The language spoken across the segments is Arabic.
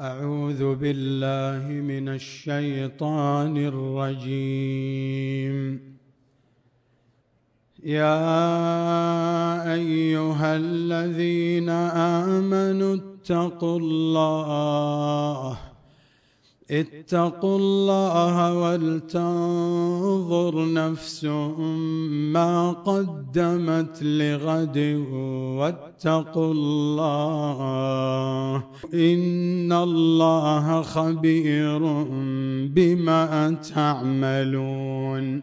أعوذ بالله من الشيطان الرجيم يا أيها الذين آمنوا اتقوا الله اتقوا الله ولتنظر نفس ما قدمت لغد واتقوا الله إن الله خبير بما تعملون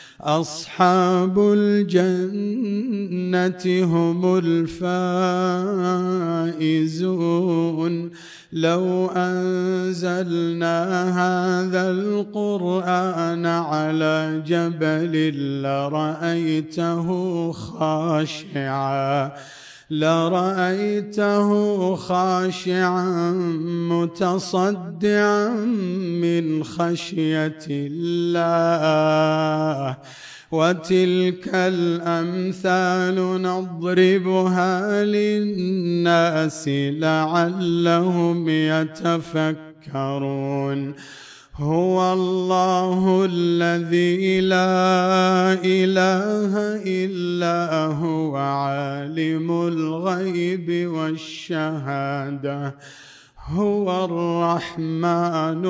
أصحاب الجنة هم الفائزون لو أنزلنا هذا القرآن على جبل لرأيته خاشعاً لرأيته خاشعا متصدعا من خشية الله وتلك الأمثال نضربها للناس لعلهم يتفكرون هو الله الذي لا اله الا هو عالم الغيب والشهاده هو الرحمن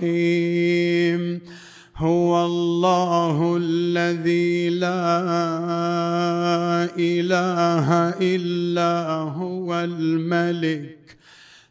الرحيم هو الله الذي لا اله الا هو الملك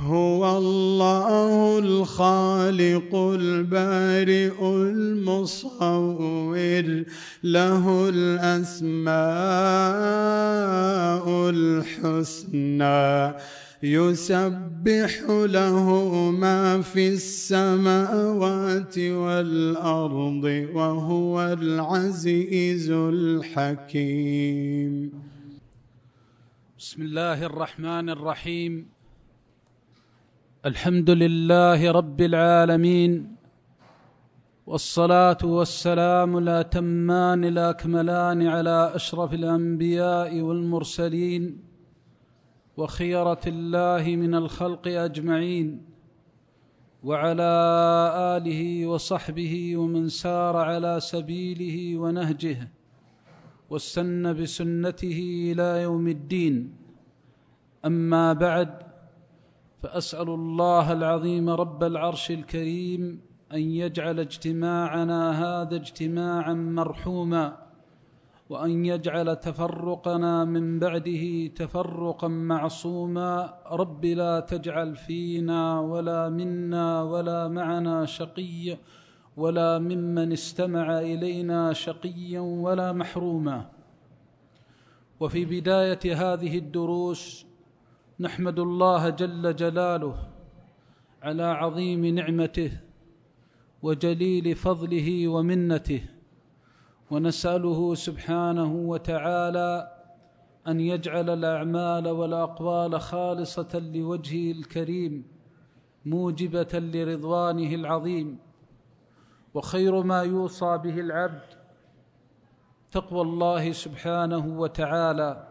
هو الله الخالق البارئ المصور له الأسماء الحسنى يسبح له ما في السماوات والأرض وهو العزيز الحكيم بسم الله الرحمن الرحيم الحمد لله رب العالمين والصلاه والسلام الاتمان الاكملان على اشرف الانبياء والمرسلين وخيره الله من الخلق اجمعين وعلى اله وصحبه ومن سار على سبيله ونهجه واستن بسنته الى يوم الدين اما بعد فاسال الله العظيم رب العرش الكريم ان يجعل اجتماعنا هذا اجتماعا مرحوما وان يجعل تفرقنا من بعده تفرقا معصوما رب لا تجعل فينا ولا منا ولا معنا شقيا ولا ممن استمع الينا شقيا ولا محروما وفي بدايه هذه الدروس نحمد الله جل جلاله على عظيم نعمته وجليل فضله ومنته ونساله سبحانه وتعالى ان يجعل الاعمال والاقوال خالصه لوجهه الكريم موجبه لرضوانه العظيم وخير ما يوصى به العبد تقوى الله سبحانه وتعالى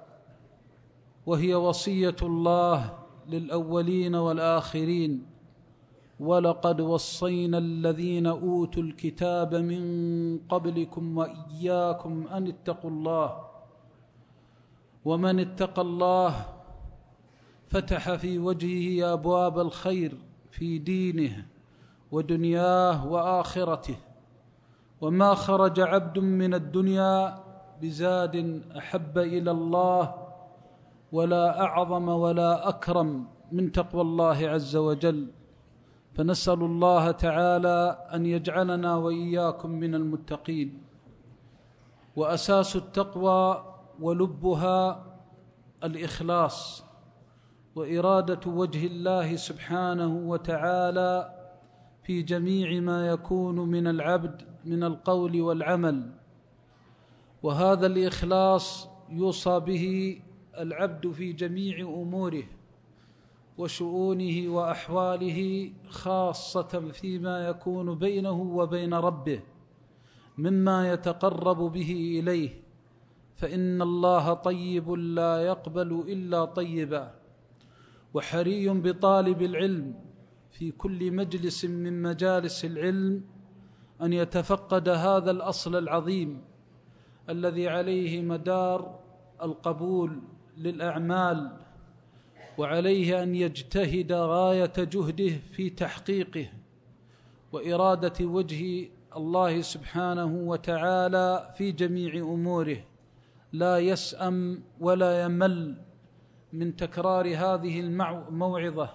وهي وصيه الله للاولين والاخرين ولقد وصينا الذين اوتوا الكتاب من قبلكم واياكم ان اتقوا الله ومن اتقى الله فتح في وجهه ابواب الخير في دينه ودنياه واخرته وما خرج عبد من الدنيا بزاد احب الى الله ولا اعظم ولا اكرم من تقوى الله عز وجل فنسال الله تعالى ان يجعلنا واياكم من المتقين واساس التقوى ولبها الاخلاص واراده وجه الله سبحانه وتعالى في جميع ما يكون من العبد من القول والعمل وهذا الاخلاص يوصى به العبد في جميع اموره وشؤونه واحواله خاصه فيما يكون بينه وبين ربه مما يتقرب به اليه فان الله طيب لا يقبل الا طيبا وحري بطالب العلم في كل مجلس من مجالس العلم ان يتفقد هذا الاصل العظيم الذي عليه مدار القبول للأعمال وعليه أن يجتهد غاية جهده في تحقيقه وإرادة وجه الله سبحانه وتعالى في جميع أموره لا يسأم ولا يمل من تكرار هذه الموعظة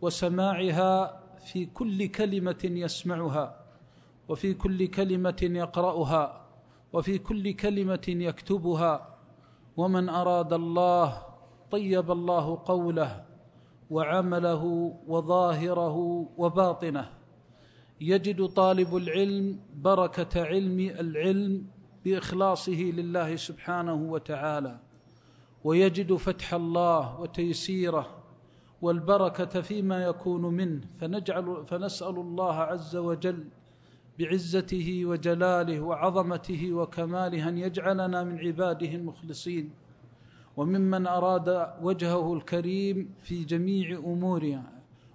وسماعها في كل كلمة يسمعها وفي كل كلمة يقرأها وفي كل كلمة يكتبها ومن اراد الله طيب الله قوله وعمله وظاهره وباطنه يجد طالب العلم بركه علم العلم باخلاصه لله سبحانه وتعالى ويجد فتح الله وتيسيره والبركه فيما يكون منه فنجعل فنسال الله عز وجل بعزته وجلاله وعظمته وكماله ان يجعلنا من عباده المخلصين وممن اراد وجهه الكريم في جميع امورنا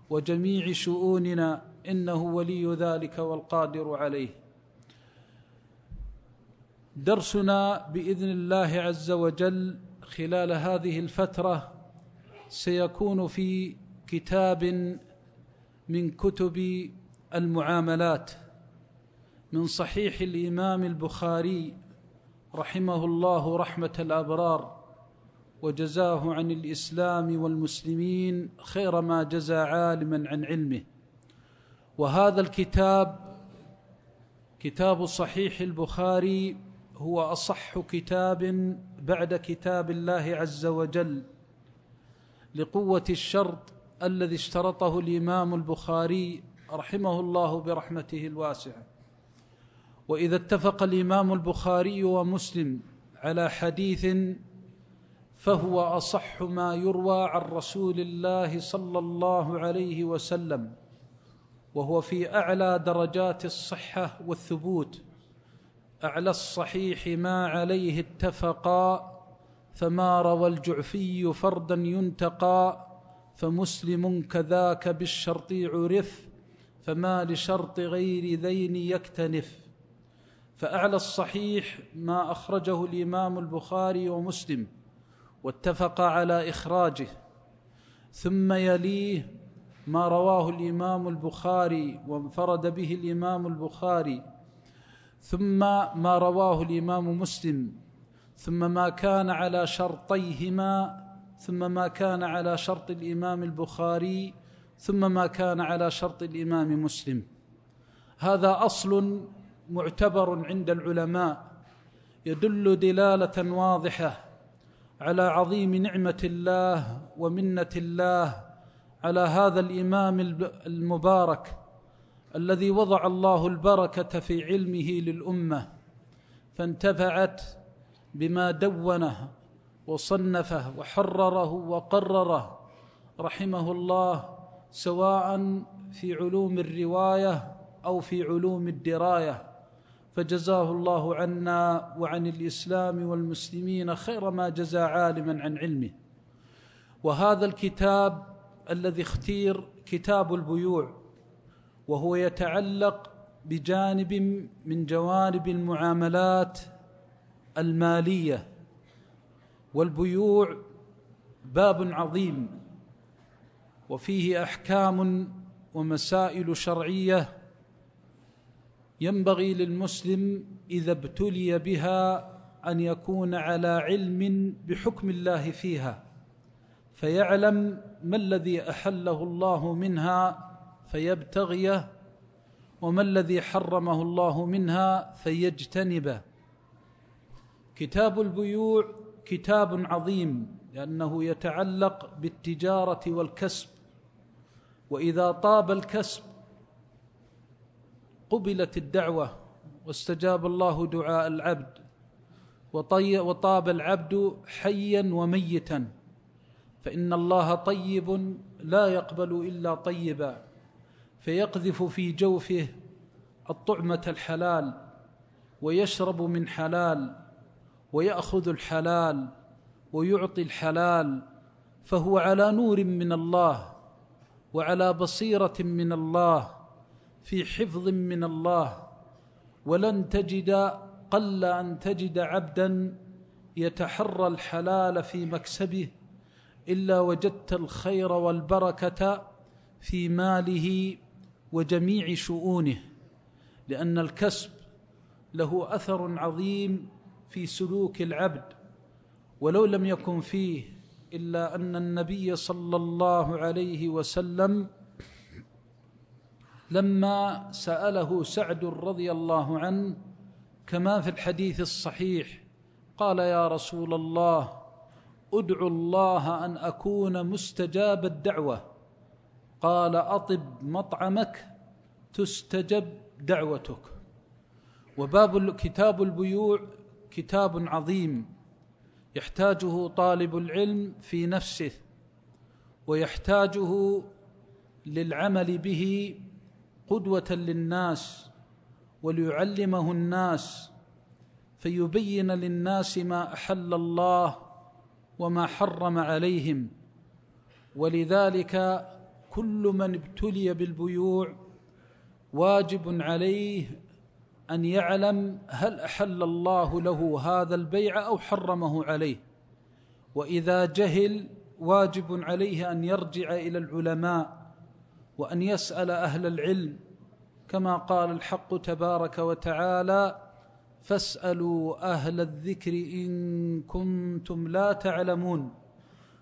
وجميع شؤوننا انه ولي ذلك والقادر عليه درسنا باذن الله عز وجل خلال هذه الفتره سيكون في كتاب من كتب المعاملات من صحيح الامام البخاري رحمه الله رحمه الابرار وجزاه عن الاسلام والمسلمين خير ما جزى عالما عن علمه وهذا الكتاب كتاب صحيح البخاري هو اصح كتاب بعد كتاب الله عز وجل لقوه الشرط الذي اشترطه الامام البخاري رحمه الله برحمته الواسعه واذا اتفق الامام البخاري ومسلم على حديث فهو اصح ما يروى عن رسول الله صلى الله عليه وسلم وهو في اعلى درجات الصحه والثبوت اعلى الصحيح ما عليه اتفقا فما روى الجعفي فردا ينتقى فمسلم كذاك بالشرط عرف فما لشرط غير ذين يكتنف فأعلى الصحيح ما أخرجه الإمام البخاري ومسلم واتفق على إخراجه ثم يليه ما رواه الإمام البخاري وانفرد به الإمام البخاري ثم ما رواه الإمام مسلم ثم ما كان على شرطيهما ثم ما كان على شرط الإمام البخاري ثم ما كان على شرط الإمام مسلم هذا أصل معتبر عند العلماء يدل دلاله واضحه على عظيم نعمه الله ومنه الله على هذا الامام المبارك الذي وضع الله البركه في علمه للامه فانتفعت بما دونه وصنفه وحرره وقرره رحمه الله سواء في علوم الروايه او في علوم الدرايه فجزاه الله عنا وعن الاسلام والمسلمين خير ما جزى عالما عن علمه وهذا الكتاب الذي اختير كتاب البيوع وهو يتعلق بجانب من جوانب المعاملات الماليه والبيوع باب عظيم وفيه احكام ومسائل شرعيه ينبغي للمسلم اذا ابتلي بها ان يكون على علم بحكم الله فيها فيعلم ما الذي احله الله منها فيبتغيه وما الذي حرمه الله منها فيجتنبه كتاب البيوع كتاب عظيم لانه يتعلق بالتجاره والكسب واذا طاب الكسب قبلت الدعوه واستجاب الله دعاء العبد وطي وطاب العبد حيا وميتا فان الله طيب لا يقبل الا طيبا فيقذف في جوفه الطعمه الحلال ويشرب من حلال وياخذ الحلال ويعطي الحلال فهو على نور من الله وعلى بصيره من الله في حفظ من الله ولن تجد قل أن تجد عبدا يتحرى الحلال في مكسبه إلا وجدت الخير والبركة في ماله وجميع شؤونه لأن الكسب له أثر عظيم في سلوك العبد ولو لم يكن فيه إلا أن النبي صلى الله عليه وسلم لما سأله سعد رضي الله عنه كما في الحديث الصحيح قال يا رسول الله ادعو الله أن أكون مستجاب الدعوة قال أطب مطعمك تستجب دعوتك وباب كتاب البيوع كتاب عظيم يحتاجه طالب العلم في نفسه ويحتاجه للعمل به قدوه للناس وليعلمه الناس فيبين للناس ما احل الله وما حرم عليهم ولذلك كل من ابتلي بالبيوع واجب عليه ان يعلم هل احل الله له هذا البيع او حرمه عليه واذا جهل واجب عليه ان يرجع الى العلماء وأن يسأل أهل العلم كما قال الحق تبارك وتعالى فاسألوا أهل الذكر إن كنتم لا تعلمون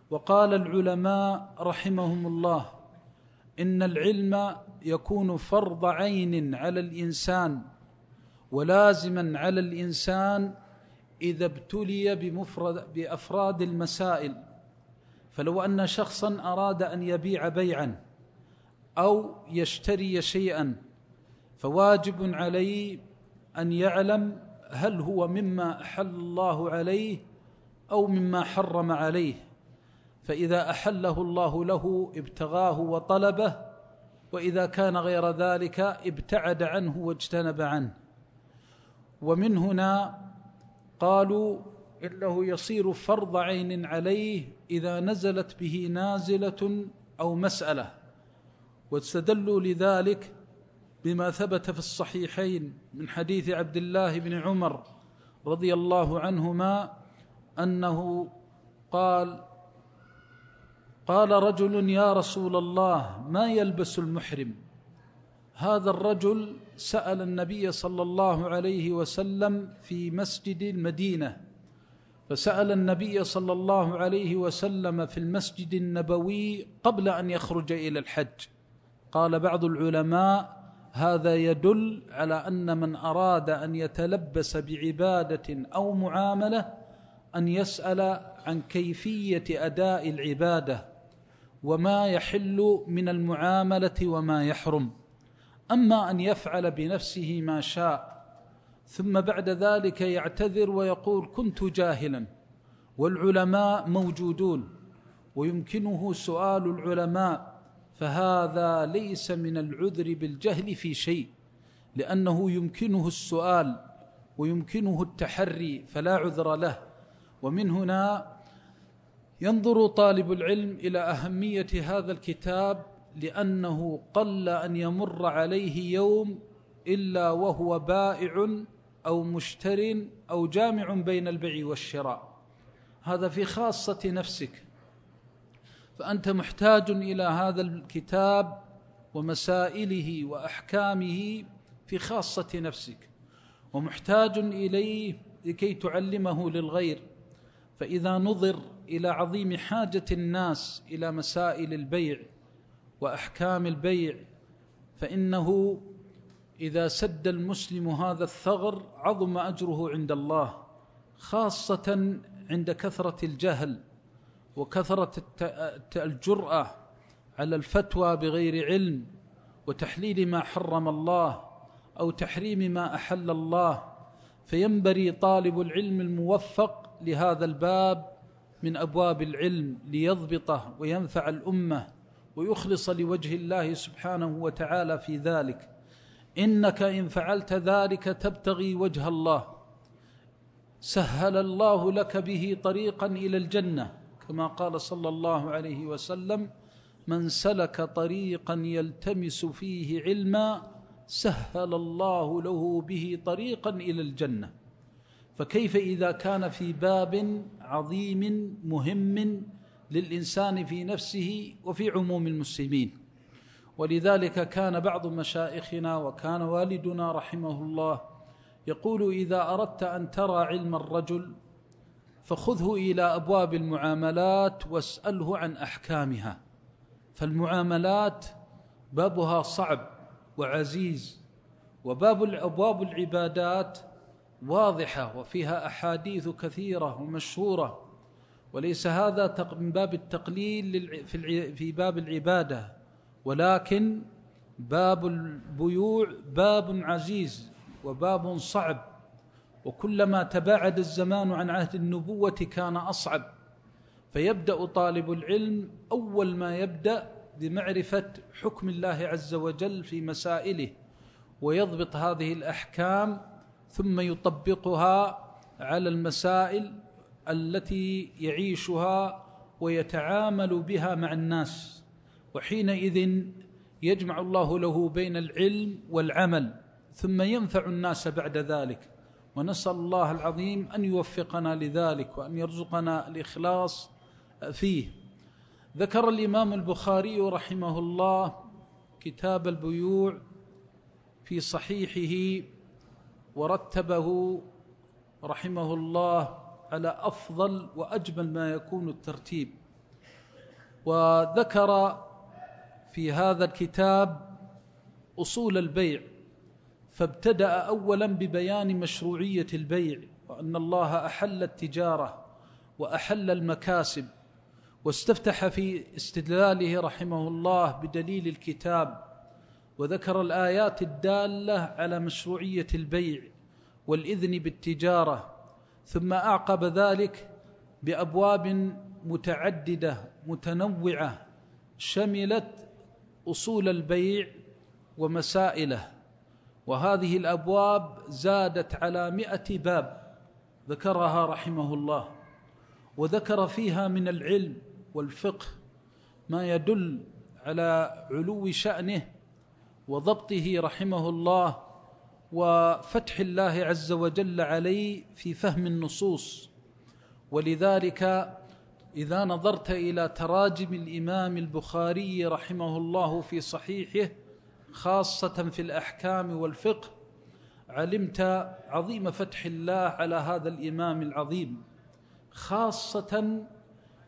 وقال العلماء رحمهم الله إن العلم يكون فرض عين على الإنسان ولازما على الإنسان إذا ابتلي بمفرد بأفراد المسائل فلو أن شخصا أراد أن يبيع بيعاً أو يشتري شيئا فواجب عليه أن يعلم هل هو مما أحل الله عليه أو مما حرم عليه فإذا أحله الله له ابتغاه وطلبه وإذا كان غير ذلك ابتعد عنه واجتنب عنه ومن هنا قالوا انه يصير فرض عين عليه اذا نزلت به نازله او مساله واستدلوا لذلك بما ثبت في الصحيحين من حديث عبد الله بن عمر رضي الله عنهما انه قال قال رجل يا رسول الله ما يلبس المحرم هذا الرجل سال النبي صلى الله عليه وسلم في مسجد المدينه فسال النبي صلى الله عليه وسلم في المسجد النبوي قبل ان يخرج الى الحج قال بعض العلماء هذا يدل على ان من اراد ان يتلبس بعباده او معامله ان يسال عن كيفيه اداء العباده وما يحل من المعامله وما يحرم اما ان يفعل بنفسه ما شاء ثم بعد ذلك يعتذر ويقول كنت جاهلا والعلماء موجودون ويمكنه سؤال العلماء فهذا ليس من العذر بالجهل في شيء لانه يمكنه السؤال ويمكنه التحري فلا عذر له ومن هنا ينظر طالب العلم الى اهميه هذا الكتاب لانه قل ان يمر عليه يوم الا وهو بائع او مشتر او جامع بين البيع والشراء هذا في خاصه نفسك فأنت محتاج إلى هذا الكتاب ومسائله وأحكامه في خاصة نفسك ومحتاج إليه لكي تعلمه للغير فإذا نظر إلى عظيم حاجة الناس إلى مسائل البيع وأحكام البيع فإنه إذا سد المسلم هذا الثغر عظم أجره عند الله خاصة عند كثرة الجهل وكثرة الجرأة على الفتوى بغير علم وتحليل ما حرم الله أو تحريم ما أحل الله فينبري طالب العلم الموفق لهذا الباب من أبواب العلم ليضبطه وينفع الأمة ويخلص لوجه الله سبحانه وتعالى في ذلك إنك إن فعلت ذلك تبتغي وجه الله سهل الله لك به طريقا إلى الجنة كما قال صلى الله عليه وسلم من سلك طريقا يلتمس فيه علما سهل الله له به طريقا الى الجنه فكيف اذا كان في باب عظيم مهم للانسان في نفسه وفي عموم المسلمين ولذلك كان بعض مشايخنا وكان والدنا رحمه الله يقول اذا اردت ان ترى علم الرجل فخذه الى ابواب المعاملات واساله عن احكامها فالمعاملات بابها صعب وعزيز وباب ابواب العبادات واضحه وفيها احاديث كثيره ومشهوره وليس هذا من باب التقليل في باب العباده ولكن باب البيوع باب عزيز وباب صعب وكلما تباعد الزمان عن عهد النبوة كان أصعب فيبدأ طالب العلم أول ما يبدأ بمعرفة حكم الله عز وجل في مسائله ويضبط هذه الأحكام ثم يطبقها على المسائل التي يعيشها ويتعامل بها مع الناس وحينئذ يجمع الله له بين العلم والعمل ثم ينفع الناس بعد ذلك ونسال الله العظيم ان يوفقنا لذلك وان يرزقنا الاخلاص فيه ذكر الامام البخاري رحمه الله كتاب البيوع في صحيحه ورتبه رحمه الله على افضل واجمل ما يكون الترتيب وذكر في هذا الكتاب اصول البيع فابتدا اولا ببيان مشروعيه البيع وان الله احل التجاره واحل المكاسب واستفتح في استدلاله رحمه الله بدليل الكتاب وذكر الايات الداله على مشروعيه البيع والاذن بالتجاره ثم اعقب ذلك بابواب متعدده متنوعه شملت اصول البيع ومسائله وهذه الأبواب زادت على مئة باب ذكرها رحمه الله وذكر فيها من العلم والفقه ما يدل على علو شأنه وضبطه رحمه الله وفتح الله عز وجل عليه في فهم النصوص ولذلك إذا نظرت إلى تراجم الإمام البخاري رحمه الله في صحيحه خاصة في الأحكام والفقه علمت عظيم فتح الله على هذا الإمام العظيم خاصة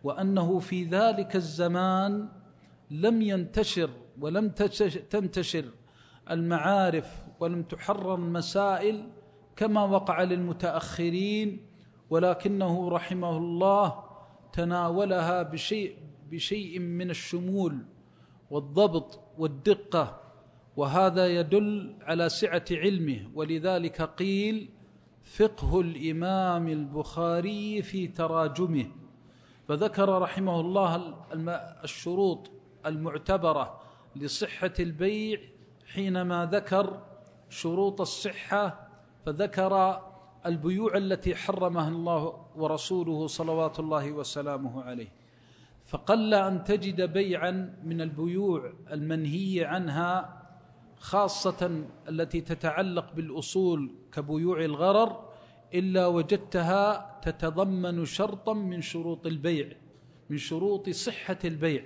وأنه في ذلك الزمان لم ينتشر ولم تنتشر المعارف ولم تحرر المسائل كما وقع للمتأخرين ولكنه رحمه الله تناولها بشيء بشيء من الشمول والضبط والدقة وهذا يدل على سعه علمه ولذلك قيل فقه الامام البخاري في تراجمه فذكر رحمه الله الشروط المعتبره لصحه البيع حينما ذكر شروط الصحه فذكر البيوع التي حرمها الله ورسوله صلوات الله وسلامه عليه فقل ان تجد بيعا من البيوع المنهي عنها خاصة التي تتعلق بالأصول كبيوع الغرر إلا وجدتها تتضمن شرطا من شروط البيع من شروط صحة البيع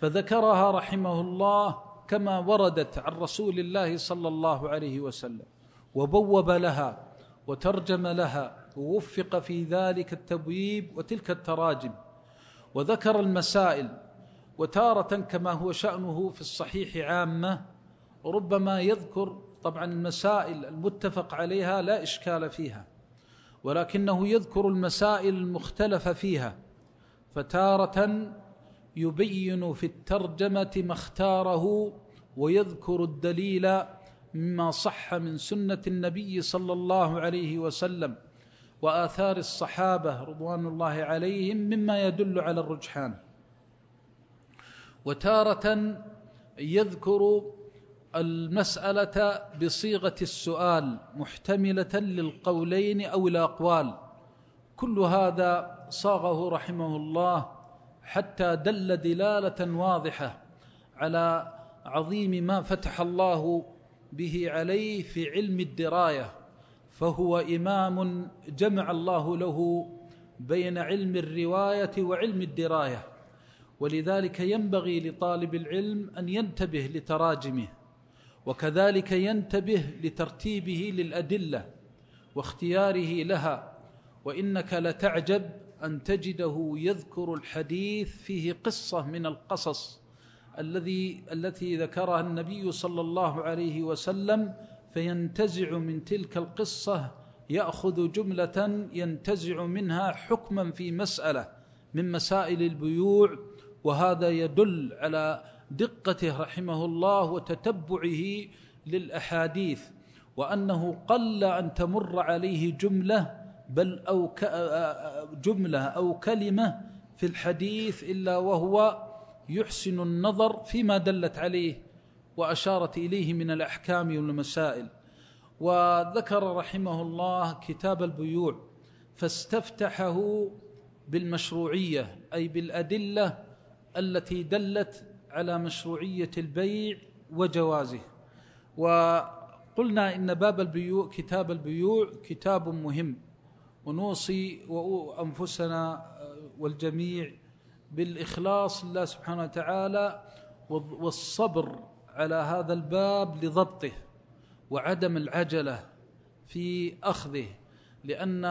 فذكرها رحمه الله كما وردت عن رسول الله صلى الله عليه وسلم وبوب لها وترجم لها ووفق في ذلك التبويب وتلك التراجم وذكر المسائل وتارة كما هو شأنه في الصحيح عامة ربما يذكر طبعا المسائل المتفق عليها لا إشكال فيها ولكنه يذكر المسائل المختلفة فيها فتارة يبين في الترجمة ما اختاره ويذكر الدليل مما صح من سنة النبي صلى الله عليه وسلم وآثار الصحابة رضوان الله عليهم مما يدل على الرجحان وتارة يذكر المسألة بصيغة السؤال محتملة للقولين أو الأقوال كل هذا صاغه رحمه الله حتى دل دلالة واضحة على عظيم ما فتح الله به عليه في علم الدراية فهو إمام جمع الله له بين علم الرواية وعلم الدراية ولذلك ينبغي لطالب العلم أن ينتبه لتراجمه وكذلك ينتبه لترتيبه للادله واختياره لها وانك لتعجب ان تجده يذكر الحديث فيه قصه من القصص الذي التي ذكرها النبي صلى الله عليه وسلم فينتزع من تلك القصه ياخذ جمله ينتزع منها حكما في مساله من مسائل البيوع وهذا يدل على دقته رحمه الله وتتبعه للاحاديث وانه قل ان تمر عليه جمله بل او جمله او كلمه في الحديث الا وهو يحسن النظر فيما دلت عليه واشارت اليه من الاحكام والمسائل وذكر رحمه الله كتاب البيوع فاستفتحه بالمشروعيه اي بالادله التي دلت على مشروعية البيع وجوازه وقلنا إن باب البيوع كتاب البيوع كتاب مهم ونوصي أنفسنا والجميع بالإخلاص لله سبحانه وتعالى والصبر على هذا الباب لضبطه وعدم العجلة في أخذه لأن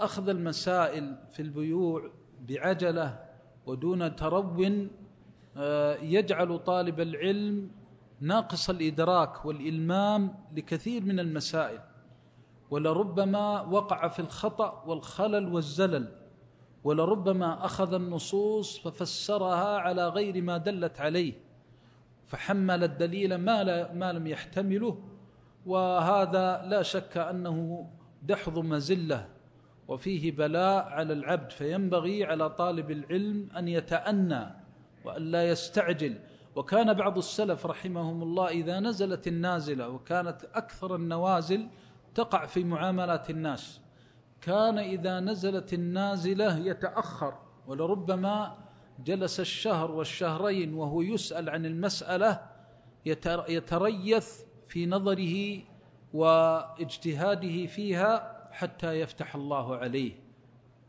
أخذ المسائل في البيوع بعجلة ودون ترون آه، يجعل طالب العلم ناقص الادراك والالمام لكثير من المسائل ولربما وقع في الخطا والخلل والزلل ولربما اخذ النصوص ففسرها على غير ما دلت عليه فحمل الدليل ما لا ما لم يحتمله وهذا لا شك انه دحض مزله وفيه بلاء على العبد فينبغي على طالب العلم ان يتأنى وأن لا يستعجل وكان بعض السلف رحمهم الله إذا نزلت النازلة وكانت أكثر النوازل تقع في معاملات الناس كان إذا نزلت النازلة يتأخر ولربما جلس الشهر والشهرين وهو يسأل عن المسألة يتريث في نظره واجتهاده فيها حتى يفتح الله عليه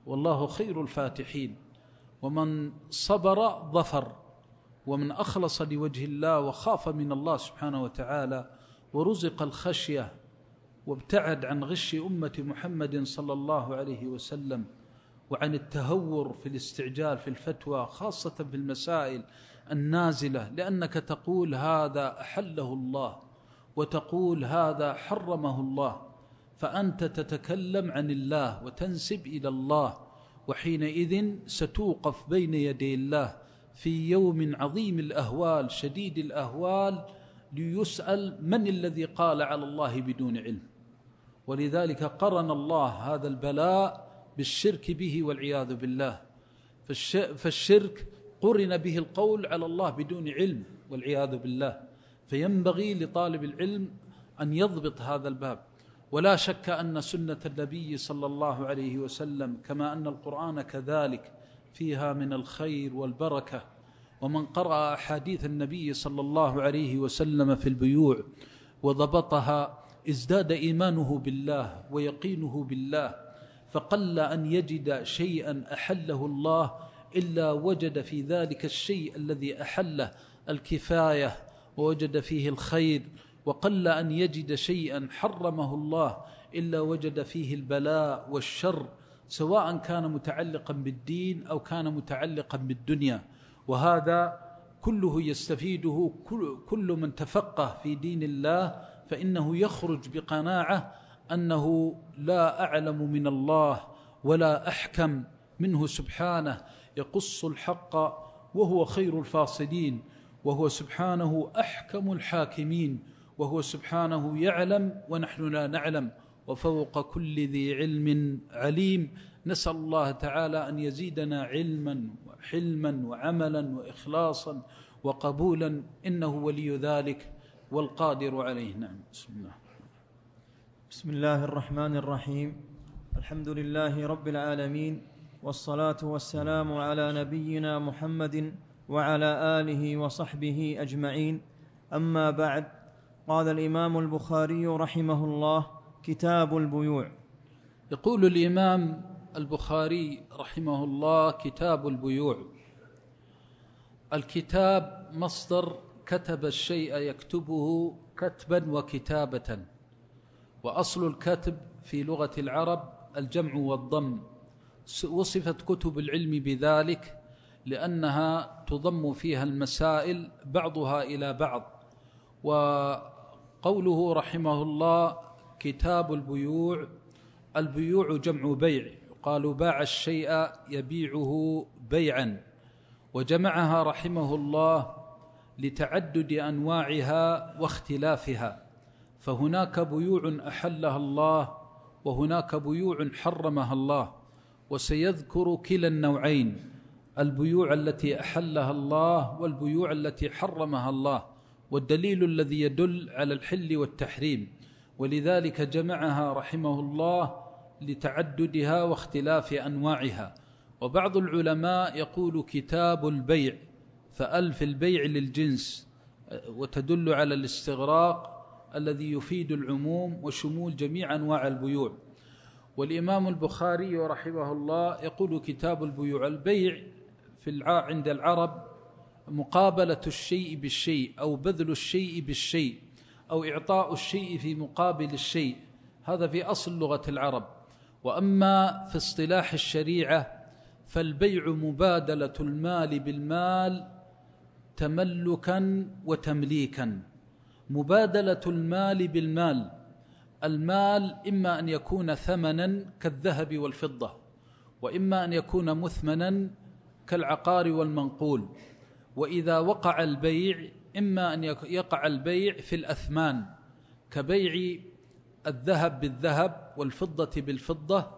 والله خير الفاتحين ومن صبر ظفر ومن اخلص لوجه الله وخاف من الله سبحانه وتعالى ورزق الخشيه وابتعد عن غش امه محمد صلى الله عليه وسلم وعن التهور في الاستعجال في الفتوى خاصه في المسائل النازله لانك تقول هذا احله الله وتقول هذا حرمه الله فانت تتكلم عن الله وتنسب الى الله وحينئذ ستوقف بين يدي الله في يوم عظيم الاهوال شديد الاهوال ليسال من الذي قال على الله بدون علم ولذلك قرن الله هذا البلاء بالشرك به والعياذ بالله فالشرك قرن به القول على الله بدون علم والعياذ بالله فينبغي لطالب العلم ان يضبط هذا الباب ولا شك ان سنه النبي صلى الله عليه وسلم كما ان القران كذلك فيها من الخير والبركه ومن قرأ أحاديث النبي صلى الله عليه وسلم في البيوع وضبطها ازداد إيمانه بالله ويقينه بالله فقل أن يجد شيئا أحله الله إلا وجد في ذلك الشيء الذي أحله الكفاية ووجد فيه الخير وقل ان يجد شيئا حرمه الله الا وجد فيه البلاء والشر سواء كان متعلقا بالدين او كان متعلقا بالدنيا وهذا كله يستفيده كل من تفقه في دين الله فانه يخرج بقناعه انه لا اعلم من الله ولا احكم منه سبحانه يقص الحق وهو خير الفاصلين وهو سبحانه احكم الحاكمين وهو سبحانه يعلم ونحن لا نعلم وفوق كل ذي علم عليم نسال الله تعالى ان يزيدنا علما وحلما وعملا واخلاصا وقبولا انه ولي ذلك والقادر عليه نعم بسم الله بسم الله الرحمن الرحيم الحمد لله رب العالمين والصلاه والسلام على نبينا محمد وعلى اله وصحبه اجمعين اما بعد قال الامام البخاري رحمه الله كتاب البيوع يقول الامام البخاري رحمه الله كتاب البيوع الكتاب مصدر كتب الشيء يكتبه كتبا وكتابه واصل الكتب في لغه العرب الجمع والضم وصفت كتب العلم بذلك لانها تضم فيها المسائل بعضها الى بعض و قوله رحمه الله كتاب البيوع البيوع جمع بيع يقال باع الشيء يبيعه بيعا وجمعها رحمه الله لتعدد انواعها واختلافها فهناك بيوع احلها الله وهناك بيوع حرمها الله وسيذكر كلا النوعين البيوع التي احلها الله والبيوع التي حرمها الله والدليل الذي يدل على الحل والتحريم ولذلك جمعها رحمه الله لتعددها واختلاف أنواعها وبعض العلماء يقول كتاب البيع فألف البيع للجنس وتدل على الاستغراق الذي يفيد العموم وشمول جميع أنواع البيوع والإمام البخاري رحمه الله يقول كتاب البيوع البيع في الع... عند العرب مقابلة الشيء بالشيء أو بذل الشيء بالشيء أو إعطاء الشيء في مقابل الشيء هذا في أصل لغة العرب وأما في اصطلاح الشريعة فالبيع مبادلة المال بالمال تملكا وتمليكا مبادلة المال بالمال المال إما أن يكون ثمنا كالذهب والفضة وإما أن يكون مثمنا كالعقار والمنقول وإذا وقع البيع إما أن يقع البيع في الأثمان كبيع الذهب بالذهب والفضة بالفضة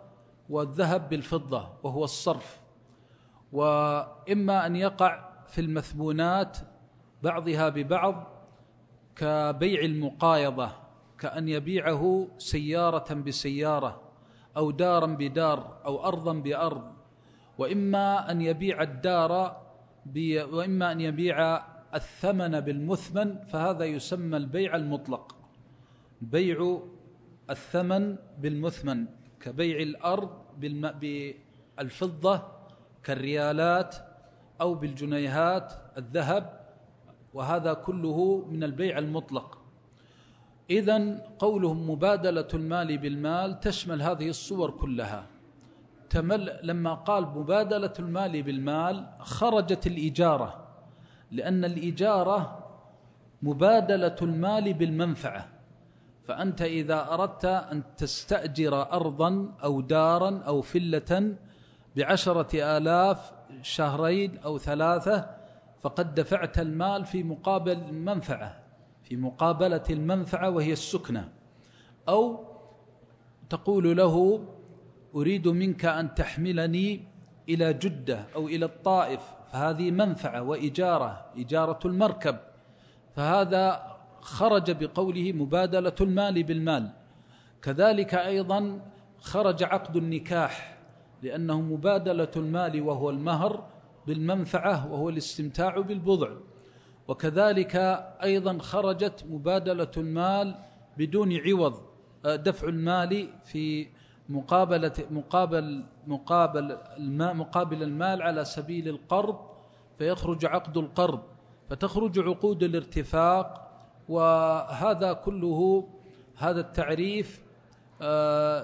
والذهب بالفضة وهو الصرف وإما أن يقع في المثمونات بعضها ببعض كبيع المقايضة كأن يبيعه سيارة بسيارة أو دارا بدار أو أرضا بأرض وإما أن يبيع الدار وإما أن يبيع الثمن بالمثمن فهذا يسمى البيع المطلق بيع الثمن بالمثمن كبيع الأرض بالفضة كالريالات أو بالجنيهات الذهب وهذا كله من البيع المطلق إذا قولهم مبادلة المال بالمال تشمل هذه الصور كلها تمل لما قال مبادلة المال بالمال خرجت الإجارة لأن الإجارة مبادلة المال بالمنفعة فأنت إذا أردت أن تستأجر أرضا أو دارا أو فلة بعشرة آلاف شهرين أو ثلاثة فقد دفعت المال في مقابل المنفعة في مقابلة المنفعة وهي السكنة أو تقول له أريد منك أن تحملني إلى جدة أو إلى الطائف فهذه منفعة وإجارة إجارة المركب فهذا خرج بقوله مبادلة المال بالمال كذلك أيضا خرج عقد النكاح لأنه مبادلة المال وهو المهر بالمنفعة وهو الاستمتاع بالبضع وكذلك أيضا خرجت مبادلة المال بدون عوض آه، دفع المال في مقابلة مقابل مقابل الماء مقابل المال على سبيل القرض فيخرج عقد القرض فتخرج عقود الارتفاق وهذا كله هذا التعريف آه،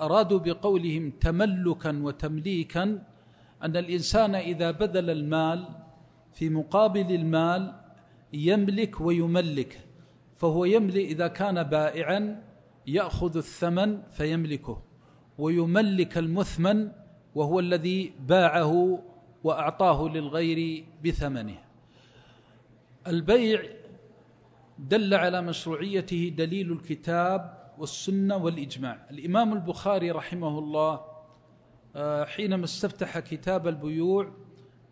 أرادوا بقولهم تملكا وتمليكا أن الإنسان إذا بذل المال في مقابل المال يملك ويملك فهو يملك إذا كان بائعا ياخذ الثمن فيملكه ويملك المثمن وهو الذي باعه واعطاه للغير بثمنه البيع دل على مشروعيته دليل الكتاب والسنه والاجماع الامام البخاري رحمه الله آه، حينما استفتح كتاب البيوع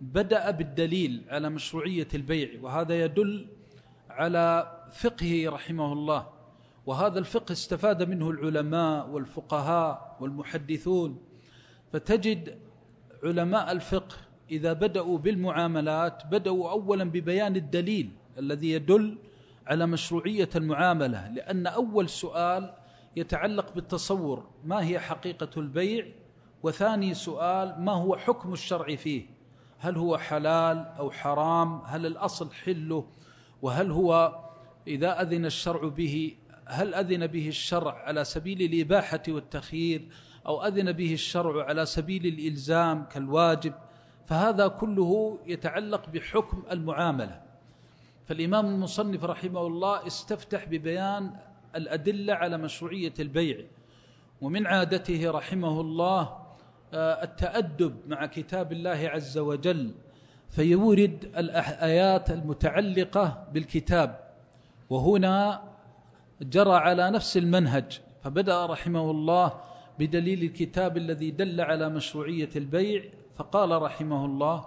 بدا بالدليل على مشروعيه البيع وهذا يدل على فقهه رحمه الله وهذا الفقه استفاد منه العلماء والفقهاء والمحدثون فتجد علماء الفقه اذا بداوا بالمعاملات بداوا اولا ببيان الدليل الذي يدل على مشروعيه المعامله لان اول سؤال يتعلق بالتصور ما هي حقيقه البيع وثاني سؤال ما هو حكم الشرع فيه هل هو حلال او حرام هل الاصل حله وهل هو اذا اذن الشرع به هل أذن به الشرع على سبيل الإباحة والتخيير أو أذن به الشرع على سبيل الإلزام كالواجب فهذا كله يتعلق بحكم المعاملة فالإمام المصنف رحمه الله استفتح ببيان الأدلة على مشروعية البيع ومن عادته رحمه الله آه، التأدب مع كتاب الله عز وجل فيورد الآيات المتعلقة بالكتاب وهنا جرى على نفس المنهج فبدأ رحمه الله بدليل الكتاب الذي دل على مشروعية البيع فقال رحمه الله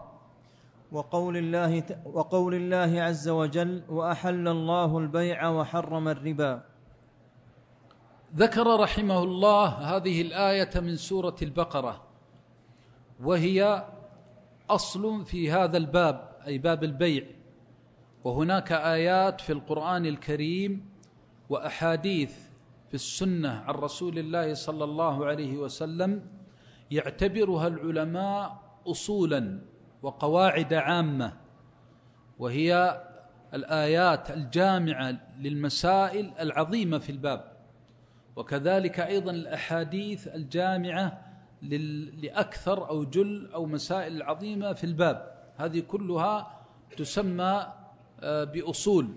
وقول الله وقول الله عز وجل وأحل الله البيع وحرم الربا ذكر رحمه الله هذه الآية من سورة البقرة وهي أصل في هذا الباب أي باب البيع وهناك آيات في القرآن الكريم واحاديث في السنه عن رسول الله صلى الله عليه وسلم يعتبرها العلماء اصولا وقواعد عامه وهي الايات الجامعه للمسائل العظيمه في الباب وكذلك ايضا الاحاديث الجامعه لاكثر او جل او مسائل عظيمه في الباب هذه كلها تسمى آه، باصول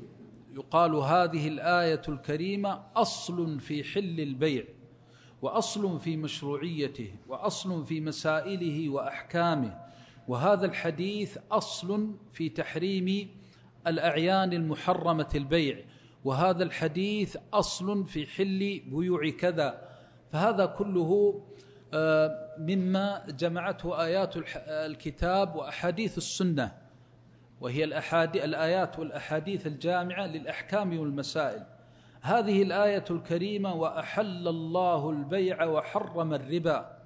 يقال هذه الآية الكريمة أصل في حل البيع وأصل في مشروعيته وأصل في مسائله وأحكامه وهذا الحديث أصل في تحريم الأعيان المحرمة البيع وهذا الحديث أصل في حل بيوع كذا فهذا كله آه، مما جمعته آيات الكتاب وأحاديث السنة وهي الأحادي الآيات والأحاديث الجامعة للأحكام والمسائل هذه الآية الكريمة وأحل الله البيع وحرم الربا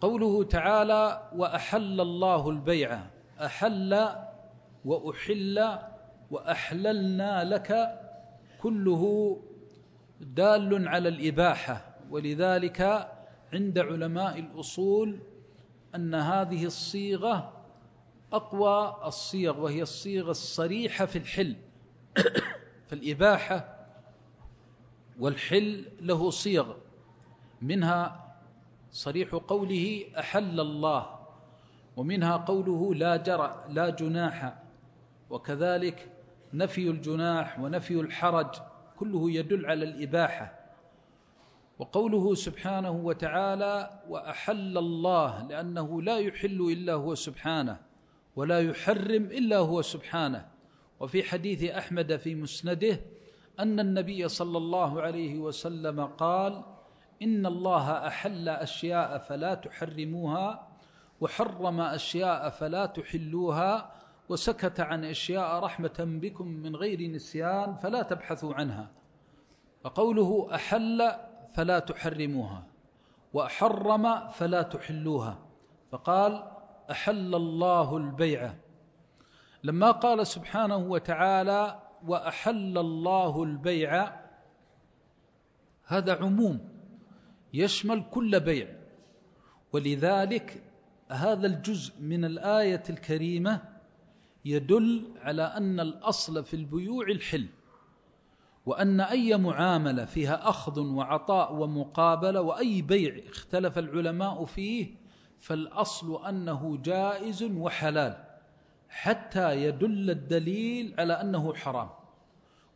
قوله تعالى وأحل الله البيع أحل وأحل وأحللنا لك كله دال على الإباحة ولذلك عند علماء الأصول أن هذه الصيغة أقوى الصيغ وهي الصيغ الصريحة في الحل فالإباحة والحل له صيغ منها صريح قوله أحل الله ومنها قوله لا جرى لا جناح وكذلك نفي الجناح ونفي الحرج كله يدل على الإباحة وقوله سبحانه وتعالى وأحل الله لأنه لا يحل إلا هو سبحانه ولا يحرم الا هو سبحانه وفي حديث احمد في مسنده ان النبي صلى الله عليه وسلم قال ان الله احل اشياء فلا تحرموها وحرم اشياء فلا تحلوها وسكت عن اشياء رحمه بكم من غير نسيان فلا تبحثوا عنها فقوله احل فلا تحرموها وحرم فلا تحلوها فقال احل الله البيع لما قال سبحانه وتعالى واحل الله البيع هذا عموم يشمل كل بيع ولذلك هذا الجزء من الايه الكريمه يدل على ان الاصل في البيوع الحل وان اي معامله فيها اخذ وعطاء ومقابله واي بيع اختلف العلماء فيه فالأصل أنه جائز وحلال حتى يدل الدليل على أنه حرام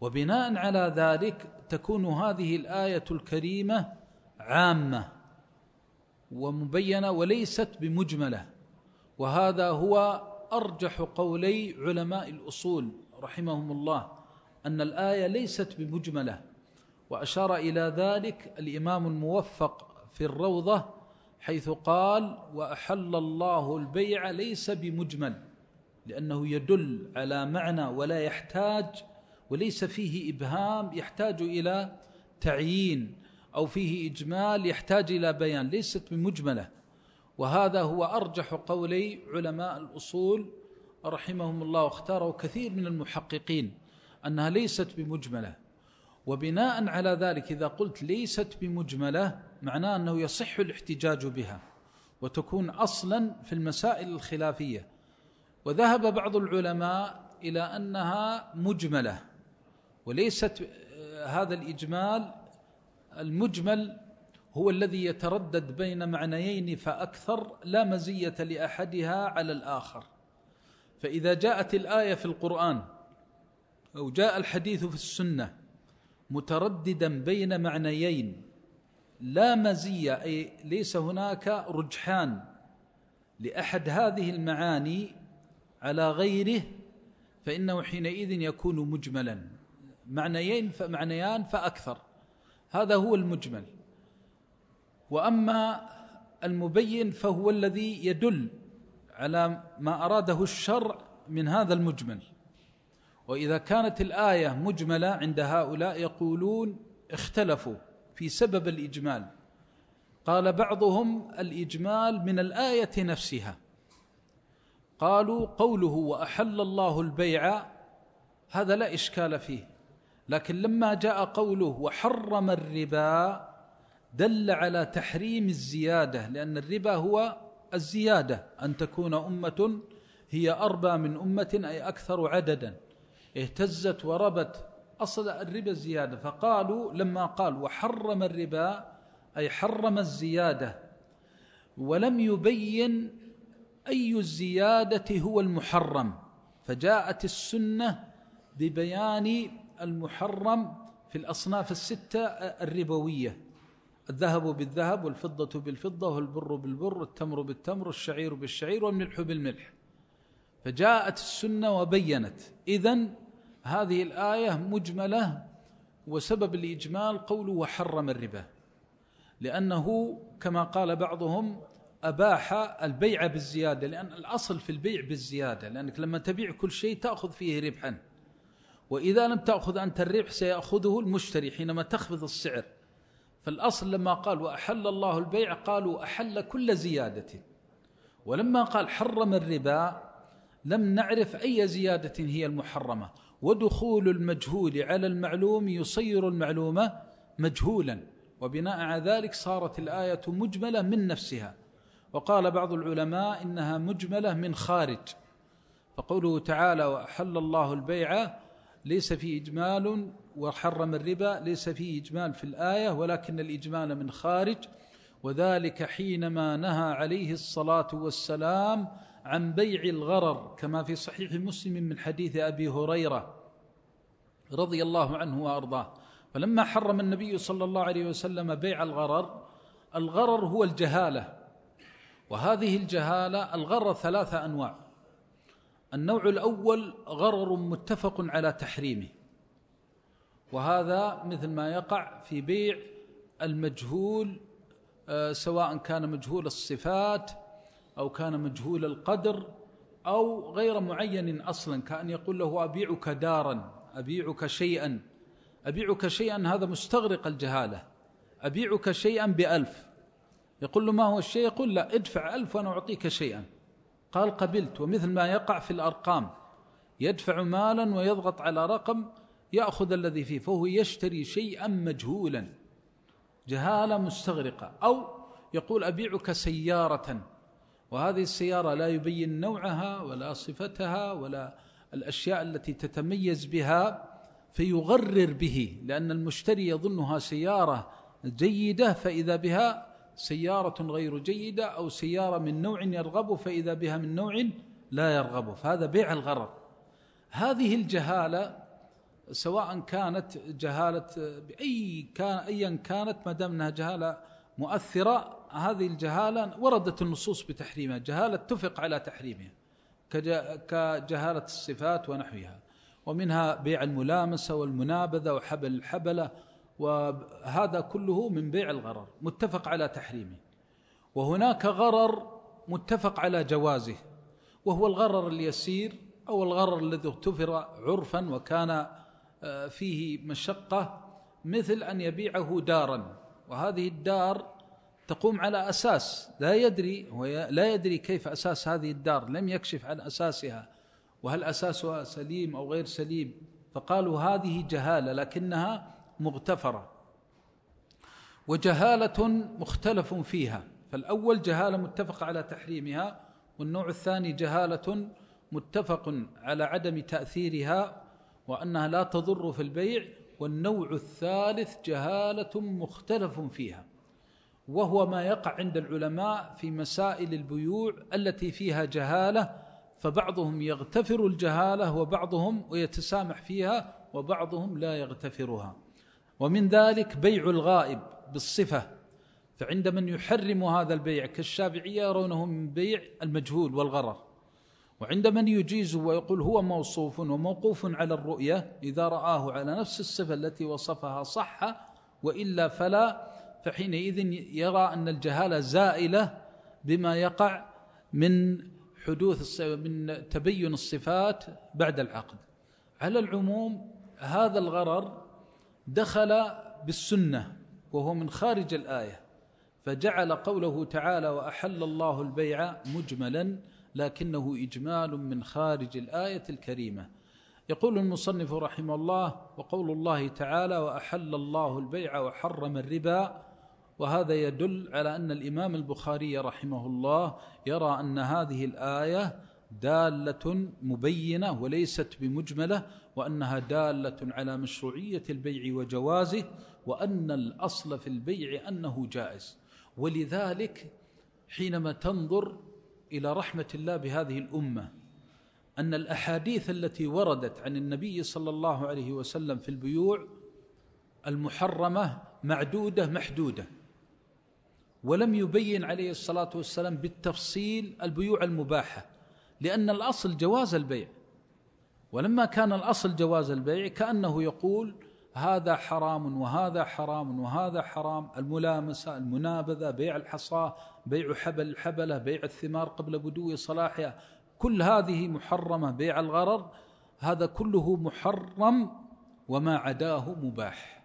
وبناء على ذلك تكون هذه الآية الكريمة عامة ومبينة وليست بمجملة وهذا هو أرجح قولي علماء الأصول رحمهم الله أن الآية ليست بمجملة وأشار إلى ذلك الإمام الموفق في الروضة حيث قال واحل الله البيع ليس بمجمل لانه يدل على معنى ولا يحتاج وليس فيه ابهام يحتاج الى تعيين او فيه اجمال يحتاج الى بيان ليست بمجمله وهذا هو ارجح قولي علماء الاصول رحمهم الله واختاروا كثير من المحققين انها ليست بمجمله وبناء على ذلك اذا قلت ليست بمجمله معناه أنه يصح الاحتجاج بها وتكون أصلا في المسائل الخلافية وذهب بعض العلماء إلى أنها مجملة وليست آه، هذا الإجمال المجمل هو الذي يتردد بين معنيين فأكثر لا مزية لأحدها على الآخر فإذا جاءت الآية في القرآن أو جاء الحديث في السنة مترددا بين معنيين لا مزية أي ليس هناك رجحان لأحد هذه المعاني على غيره فإنه حينئذ يكون مجملا معنيين فمعنيان فأكثر هذا هو المجمل وأما المبين فهو الذي يدل على ما أراده الشرع من هذا المجمل وإذا كانت الآية مجملة عند هؤلاء يقولون اختلفوا في سبب الإجمال قال بعضهم الإجمال من الآية نفسها قالوا قوله وأحل الله البيع هذا لا إشكال فيه لكن لما جاء قوله وحرم الربا دل على تحريم الزيادة لأن الربا هو الزيادة أن تكون أمة هي أربى من أمة أي أكثر عددا اهتزت وربت أصل الربا زيادة فقالوا لما قال وحرم الربا أي حرم الزيادة ولم يبين أي الزيادة هو المحرم فجاءت السنة ببيان المحرم في الأصناف الستة الربوية الذهب بالذهب والفضة بالفضة والبر بالبر والتمر بالتمر والشعير بالشعير والملح بالملح فجاءت السنة وبينت إذن هذه الآية مجملة وسبب الإجمال قوله وحرم الربا لأنه كما قال بعضهم أباح البيع بالزيادة لأن الأصل في البيع بالزيادة لأنك لما تبيع كل شيء تأخذ فيه ربحا وإذا لم تأخذ أنت الربح سيأخذه المشتري حينما تخفض السعر فالأصل لما قال وأحل الله البيع قالوا أحل كل زيادة ولما قال حرم الربا لم نعرف أي زيادة هي المحرمة ودخول المجهول على المعلوم يصير المعلومة مجهولا وبناء على ذلك صارت الآية مجملة من نفسها وقال بعض العلماء إنها مجملة من خارج فقوله تعالى وأحل الله البيع ليس فيه إجمال وحرم الربا ليس فيه إجمال في الآية ولكن الإجمال من خارج وذلك حينما نهى عليه الصلاة والسلام عن بيع الغرر كما في صحيح مسلم من حديث ابي هريره رضي الله عنه وارضاه فلما حرم النبي صلى الله عليه وسلم بيع الغرر الغرر هو الجهاله وهذه الجهاله الغرر ثلاثه انواع النوع الاول غرر متفق على تحريمه وهذا مثل ما يقع في بيع المجهول آه، سواء كان مجهول الصفات أو كان مجهول القدر أو غير معين أصلا كأن يقول له أبيعك دارا أبيعك شيئا أبيعك شيئا هذا مستغرق الجهالة أبيعك شيئا بألف يقول له ما هو الشيء يقول لا ادفع ألف وأنا أعطيك شيئا قال قبلت ومثل ما يقع في الأرقام يدفع مالا ويضغط على رقم يأخذ الذي فيه فهو يشتري شيئا مجهولا جهالة مستغرقة أو يقول أبيعك سيارة وهذه السيارة لا يبين نوعها ولا صفتها ولا الأشياء التي تتميز بها فيغرر به لأن المشتري يظنها سيارة جيدة فإذا بها سيارة غير جيدة أو سيارة من نوع يرغب فإذا بها من نوع لا يرغب فهذا بيع الغرر هذه الجهالة سواء كانت جهالة بأي كان أيا كانت ما دام أنها جهالة مؤثرة هذه الجهالة وردت النصوص بتحريمها جهالة اتفق على تحريمها كجهالة الصفات ونحوها ومنها بيع الملامسة والمنابذة وحبل الحبلة وهذا كله من بيع الغرر متفق على تحريمه وهناك غرر متفق على جوازه وهو الغرر اليسير أو الغرر الذي اغتفر عرفا وكان آه، فيه مشقة مثل أن يبيعه دارا وهذه الدار تقوم على اساس لا يدري لا يدري كيف اساس هذه الدار لم يكشف عن اساسها وهل اساسها سليم او غير سليم فقالوا هذه جهاله لكنها مغتفره وجهاله مختلف فيها فالاول جهاله متفق على تحريمها والنوع الثاني جهاله متفق على عدم تاثيرها وانها لا تضر في البيع والنوع الثالث جهاله مختلف فيها وهو ما يقع عند العلماء في مسائل البيوع التي فيها جهاله فبعضهم يغتفر الجهاله وبعضهم ويتسامح فيها وبعضهم لا يغتفرها ومن ذلك بيع الغائب بالصفه فعند من يحرم هذا البيع كالشافعيه يرونه من بيع المجهول والغرر وعند من يجيز ويقول هو موصوف وموقوف على الرؤيه اذا راه على نفس الصفه التي وصفها صح والا فلا فحينئذ يرى ان الجهاله زائله بما يقع من حدوث من تبين الصفات بعد العقد على العموم هذا الغرر دخل بالسنه وهو من خارج الايه فجعل قوله تعالى واحل الله البيع مجملا لكنه اجمال من خارج الايه الكريمه يقول المصنف رحمه الله وقول الله تعالى واحل الله البيع وحرم الربا وهذا يدل على أن الإمام البخاري رحمه الله يرى أن هذه الآية دالة مبينة وليست بمجملة وأنها دالة على مشروعية البيع وجوازه وأن الأصل في البيع أنه جائز ولذلك حينما تنظر إلى رحمة الله بهذه الأمة أن الأحاديث التي وردت عن النبي صلى الله عليه وسلم في البيوع المحرمة معدودة محدودة ولم يبين عليه الصلاة والسلام بالتفصيل البيوع المباحة لأن الأصل جواز البيع ولما كان الأصل جواز البيع كأنه يقول هذا حرام وهذا حرام وهذا حرام الملامسة المنابذة بيع الحصاة بيع حبل الحبلة بيع الثمار قبل بدو صلاحها كل هذه محرمة بيع الغرر هذا كله محرم وما عداه مباح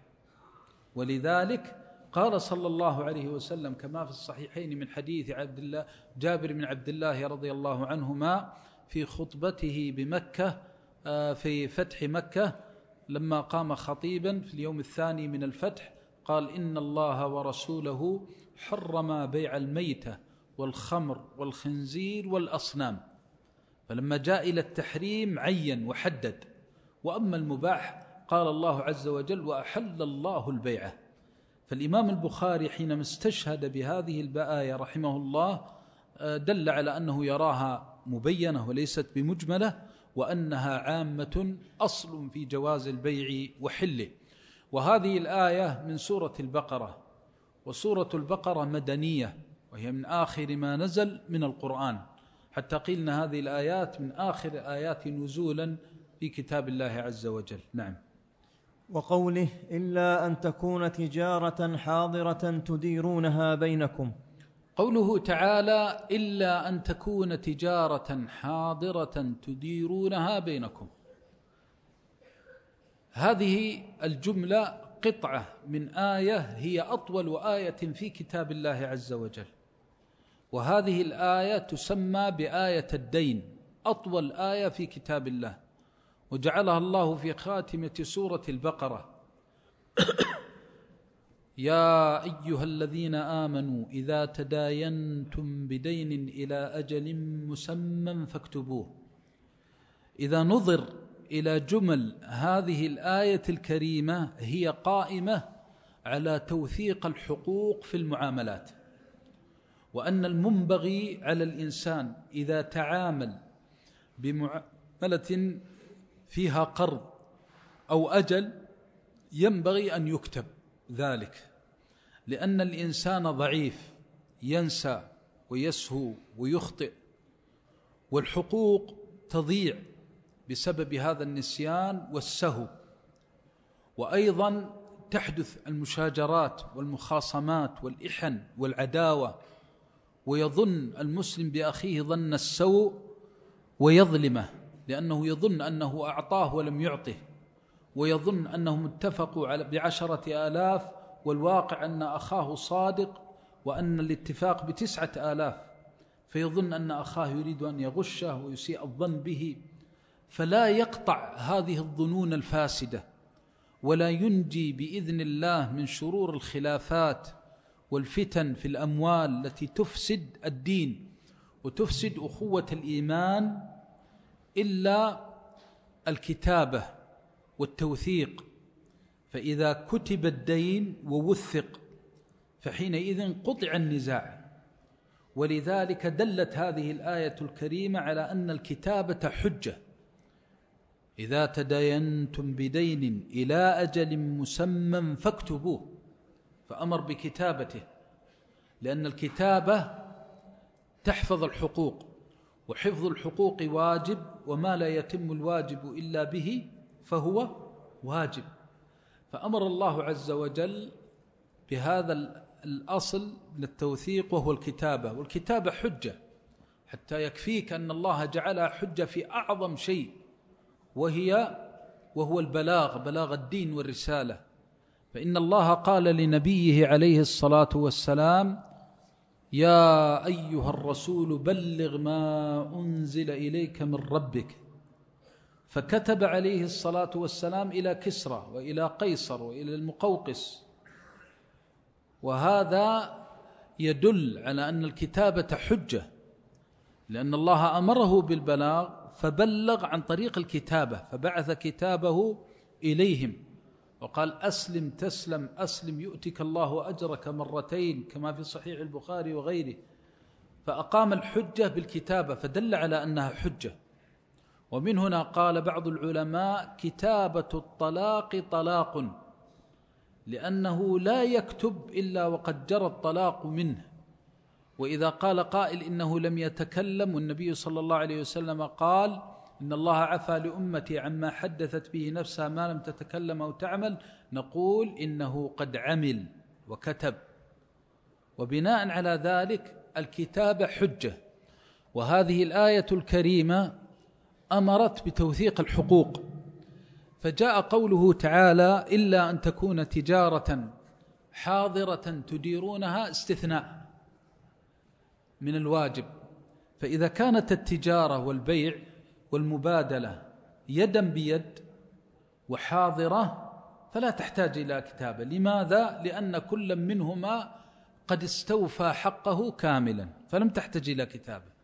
ولذلك قال صلى الله عليه وسلم كما في الصحيحين من حديث عبد الله جابر بن عبد الله رضي الله عنهما في خطبته بمكه آه، في فتح مكه لما قام خطيبا في اليوم الثاني من الفتح قال ان الله ورسوله حرما بيع الميته والخمر والخنزير والاصنام فلما جاء الى التحريم عين وحدد واما المباح قال الله عز وجل واحل الله البيعه فالإمام البخاري حينما استشهد بهذه البآية رحمه الله آه، دل على أنه يراها مبينة وليست بمجملة وأنها عامة أصل في جواز البيع وحله وهذه الآية من سورة البقرة وسورة البقرة مدنية وهي من آخر ما نزل من القرآن حتى قيلنا هذه الآيات من آخر آيات نزولا في كتاب الله عز وجل نعم وقوله الا ان تكون تجاره حاضره تديرونها بينكم قوله تعالى الا ان تكون تجاره حاضره تديرونها بينكم هذه الجمله قطعه من ايه هي اطول ايه في كتاب الله عز وجل وهذه الايه تسمى بايه الدين اطول ايه في كتاب الله وجعلها الله في خاتمة سورة البقرة يا أيها الذين آمنوا إذا تداينتم بدين إلى أجل مسمى فاكتبوه إذا نظر إلى جمل هذه الآية الكريمة هي قائمة على توثيق الحقوق في المعاملات وأن المنبغي على الإنسان إذا تعامل بمعاملة فيها قرض أو أجل ينبغي أن يكتب ذلك لأن الإنسان ضعيف ينسى ويسهو ويخطئ والحقوق تضيع بسبب هذا النسيان والسهو وايضا تحدث المشاجرات والمخاصمات والاحن والعداوه ويظن المسلم باخيه ظن السوء ويظلمه لأنه يظن أنه أعطاه ولم يعطه ويظن أنهم اتفقوا على بعشرة آلاف والواقع أن أخاه صادق وأن الاتفاق بتسعة آلاف فيظن أن أخاه يريد أن يغشه ويسيء الظن به فلا يقطع هذه الظنون الفاسدة ولا ينجي بإذن الله من شرور الخلافات والفتن في الأموال التي تفسد الدين وتفسد أخوة الإيمان إلا الكتابة والتوثيق فإذا كتب الدين ووثق فحينئذ قطع النزاع ولذلك دلت هذه الآية الكريمة على أن الكتابة حجة إذا تداينتم بدين إلى أجل مسمى فاكتبوه فأمر بكتابته لأن الكتابة تحفظ الحقوق وحفظ الحقوق واجب وما لا يتم الواجب إلا به فهو واجب فأمر الله عز وجل بهذا الأصل من التوثيق وهو الكتابة والكتابة حجة حتى يكفيك أن الله جعلها حجة في أعظم شيء وهي وهو البلاغ بلاغ الدين والرسالة فإن الله قال لنبيه عليه الصلاة والسلام يا أيها الرسول بلغ ما أنزل إليك من ربك فكتب عليه الصلاة والسلام إلى كسرى وإلى قيصر وإلى المقوقس وهذا يدل على أن الكتابة حجة لأن الله أمره بالبلاغ فبلغ عن طريق الكتابة فبعث كتابه إليهم وقال أسلم تسلم أسلم يؤتك الله أجرك مرتين كما في صحيح البخاري وغيره فأقام الحجة بالكتابة فدل على أنها حجة ومن هنا قال بعض العلماء كتابة الطلاق طلاق لأنه لا يكتب إلا وقد جرى الطلاق منه وإذا قال قائل إنه لم يتكلم والنبي صلى الله عليه وسلم قال إن الله عفى لأمتي عما حدثت به نفسها ما لم تتكلم أو تعمل نقول إنه قد عمل وكتب وبناء على ذلك الكتابة حجة وهذه الآية الكريمة أمرت بتوثيق الحقوق فجاء قوله تعالى إلا أن تكون تجارة حاضرة تديرونها استثناء من الواجب فإذا كانت التجارة والبيع والمبادله يدا بيد وحاضره فلا تحتاج الى كتابه لماذا لان كل منهما قد استوفى حقه كاملا فلم تحتج الى كتابه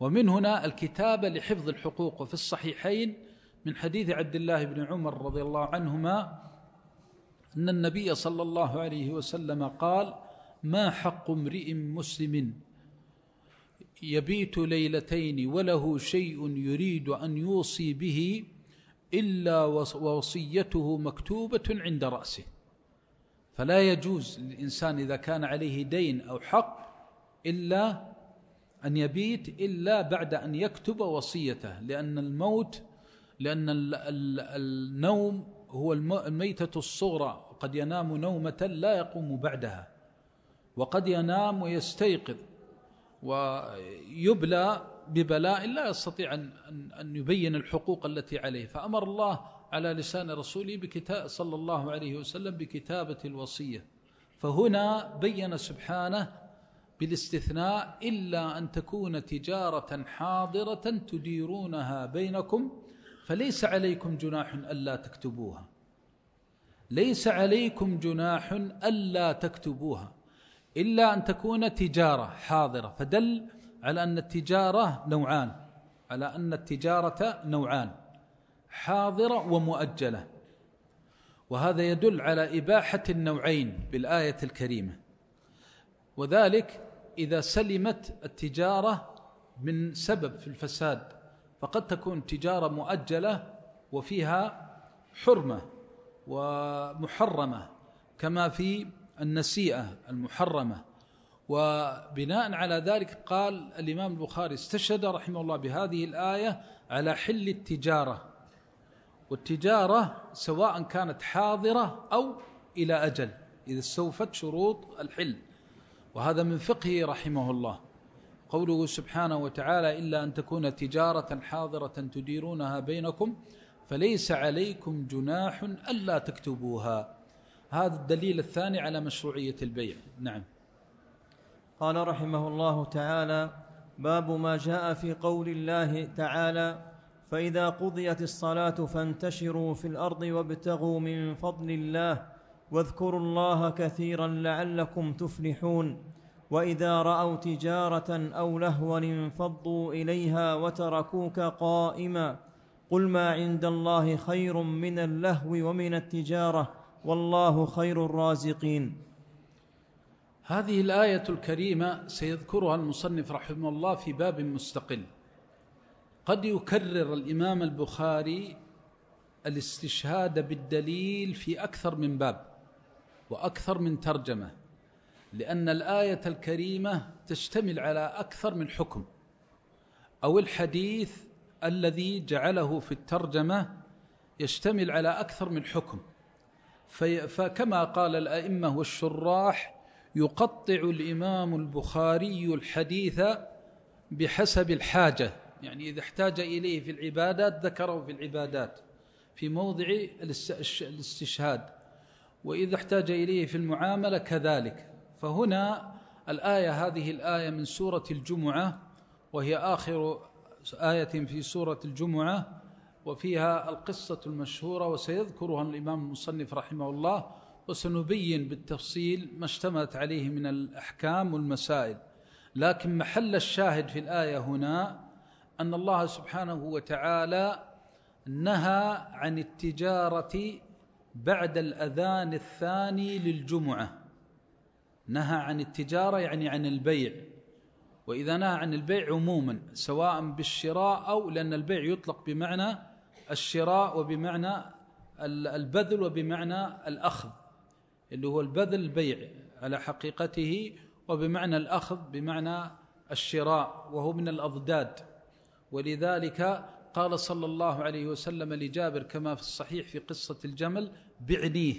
ومن هنا الكتابه لحفظ الحقوق وفي الصحيحين من حديث عبد الله بن عمر رضي الله عنهما ان النبي صلى الله عليه وسلم قال ما حق امرئ مسلم يبيت ليلتين وله شيء يريد ان يوصي به الا ووصيته مكتوبه عند راسه فلا يجوز للانسان اذا كان عليه دين او حق الا ان يبيت الا بعد ان يكتب وصيته لان الموت لان النوم هو الميته الصغرى قد ينام نومه لا يقوم بعدها وقد ينام ويستيقظ ويبلى ببلاء لا يستطيع أن, أن, أن يبين الحقوق التي عليه فأمر الله على لسان رسوله بكتاب صلى الله عليه وسلم بكتابة الوصية فهنا بين سبحانه بالاستثناء إلا أن تكون تجارة حاضرة تديرونها بينكم فليس عليكم جناح ألا تكتبوها ليس عليكم جناح ألا تكتبوها إلا أن تكون تجارة حاضرة فدل على أن التجارة نوعان على أن التجارة نوعان حاضرة ومؤجلة وهذا يدل على إباحة النوعين بالآية الكريمة وذلك إذا سلمت التجارة من سبب في الفساد فقد تكون تجارة مؤجلة وفيها حرمة ومحرمة كما في النسيئة المحرمة وبناء على ذلك قال الإمام البخاري استشهد رحمه الله بهذه الآية على حل التجارة والتجارة سواء كانت حاضرة أو إلى أجل إذا استوفت شروط الحل وهذا من فقهه رحمه الله قوله سبحانه وتعالى إلا أن تكون تجارة حاضرة تديرونها بينكم فليس عليكم جناح ألا تكتبوها هذا الدليل الثاني على مشروعية البيع نعم قال رحمه الله تعالى باب ما جاء في قول الله تعالى فإذا قضيت الصلاة فانتشروا في الأرض وابتغوا من فضل الله واذكروا الله كثيرا لعلكم تفلحون وإذا رأوا تجارة أو لهوا انفضوا إليها وتركوك قائما قل ما عند الله خير من اللهو ومن التجاره والله خير الرازقين هذه الايه الكريمه سيذكرها المصنف رحمه الله في باب مستقل قد يكرر الامام البخاري الاستشهاد بالدليل في اكثر من باب واكثر من ترجمه لان الايه الكريمه تشتمل على اكثر من حكم او الحديث الذي جعله في الترجمه يشتمل على اكثر من حكم فكما قال الأئمة والشراح يقطع الإمام البخاري الحديث بحسب الحاجة يعني إذا احتاج إليه في العبادات ذكره في العبادات في موضع الاستشهاد وإذا احتاج إليه في المعاملة كذلك فهنا الآية هذه الآية من سورة الجمعة وهي آخر آية في سورة الجمعة وفيها القصة المشهورة وسيذكرها الإمام المصنف رحمه الله وسنبين بالتفصيل ما اشتملت عليه من الأحكام والمسائل لكن محل الشاهد في الآية هنا أن الله سبحانه وتعالى نهى عن التجارة بعد الأذان الثاني للجمعة نهى عن التجارة يعني عن البيع وإذا نهى عن البيع عموما سواء بالشراء أو لأن البيع يطلق بمعنى الشراء وبمعنى البذل وبمعنى الأخذ اللي هو البذل البيع على حقيقته وبمعنى الأخذ بمعنى الشراء وهو من الأضداد ولذلك قال صلى الله عليه وسلم لجابر كما في الصحيح في قصة الجمل بعنيه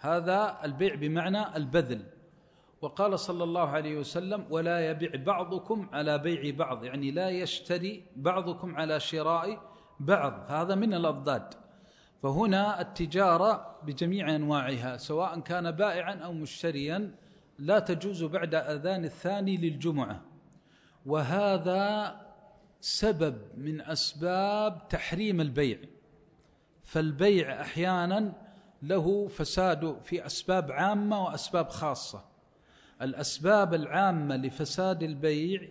هذا البيع بمعنى البذل وقال صلى الله عليه وسلم ولا يبع بعضكم على بيع بعض يعني لا يشتري بعضكم على شراء بعض هذا من الأضداد فهنا التجارة بجميع أنواعها سواء كان بائعا أو مشتريا لا تجوز بعد أذان الثاني للجمعة وهذا سبب من أسباب تحريم البيع فالبيع أحيانا له فساد في أسباب عامة وأسباب خاصة الأسباب العامة لفساد البيع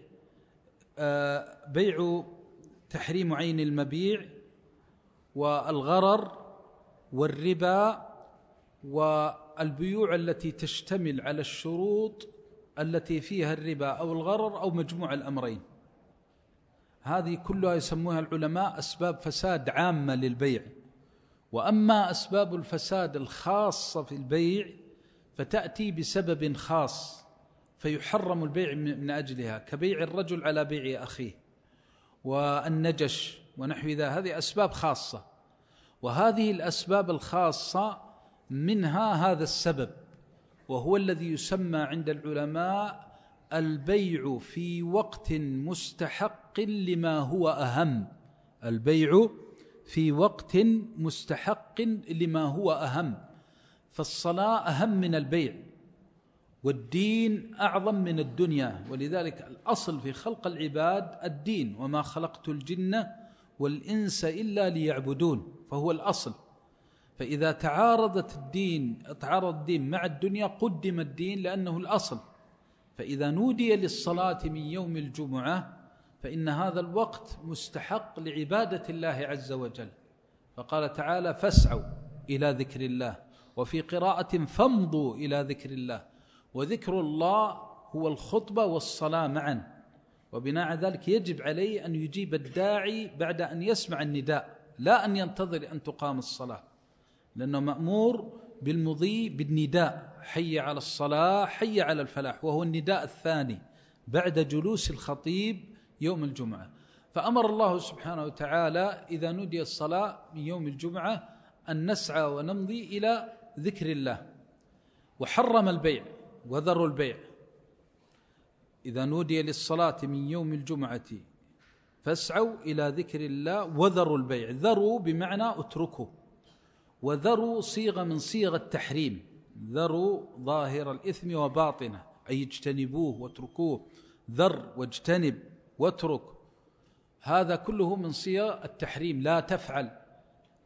آه، بيع تحريم عين المبيع والغرر والربا والبيوع التي تشتمل على الشروط التي فيها الربا او الغرر او مجموع الامرين هذه كلها يسموها العلماء اسباب فساد عامه للبيع واما اسباب الفساد الخاصه في البيع فتاتي بسبب خاص فيحرم البيع من اجلها كبيع الرجل على بيع اخيه والنجش ونحو ذا هذه اسباب خاصه وهذه الاسباب الخاصه منها هذا السبب وهو الذي يسمى عند العلماء البيع في وقت مستحق لما هو اهم البيع في وقت مستحق لما هو اهم فالصلاه اهم من البيع والدين اعظم من الدنيا ولذلك الاصل في خلق العباد الدين وما خلقت الجن والانس الا ليعبدون فهو الاصل فاذا تعارضت الدين تعارض الدين مع الدنيا قدم الدين لانه الاصل فاذا نودي للصلاه من يوم الجمعه فان هذا الوقت مستحق لعباده الله عز وجل فقال تعالى فاسعوا الى ذكر الله وفي قراءه فامضوا الى ذكر الله وذكر الله هو الخطبة والصلاة معا وبناء على ذلك يجب عليه أن يجيب الداعي بعد أن يسمع النداء لا أن ينتظر أن تقام الصلاة لأنه مأمور بالمضي بالنداء حي على الصلاة حي على الفلاح وهو النداء الثاني بعد جلوس الخطيب يوم الجمعة فأمر الله سبحانه وتعالى إذا نودي الصلاة من يوم الجمعة أن نسعى ونمضي إلى ذكر الله وحرم البيع وذروا البيع إذا نودي للصلاة من يوم الجمعة فاسعوا إلى ذكر الله وذروا البيع ذروا بمعنى اتركوا وذروا صيغة من صيغ التحريم ذروا ظاهر الإثم وباطنه أي اجتنبوه واتركوه ذر واجتنب واترك هذا كله من صيغ التحريم لا تفعل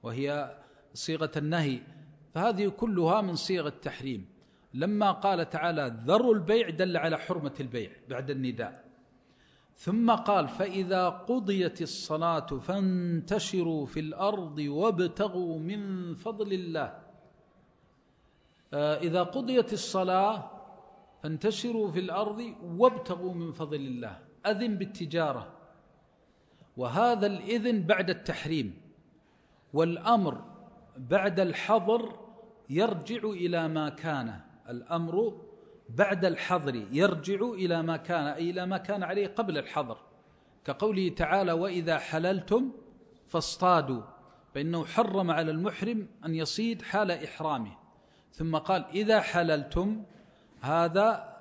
وهي صيغة النهي فهذه كلها من صيغ التحريم لما قال تعالى ذروا البيع دل على حرمة البيع بعد النداء ثم قال فإذا قضيت الصلاة فانتشروا في الأرض وابتغوا من فضل الله آه، إذا قضيت الصلاة فانتشروا في الأرض وابتغوا من فضل الله أذن بالتجارة وهذا الإذن بعد التحريم والأمر بعد الحظر يرجع إلى ما كان الأمر بعد الحظر يرجع إلى ما كان أي إلى ما كان عليه قبل الحظر كقوله تعالى وإذا حللتم فاصطادوا فإنه حرم على المحرم أن يصيد حال إحرامه ثم قال إذا حللتم هذا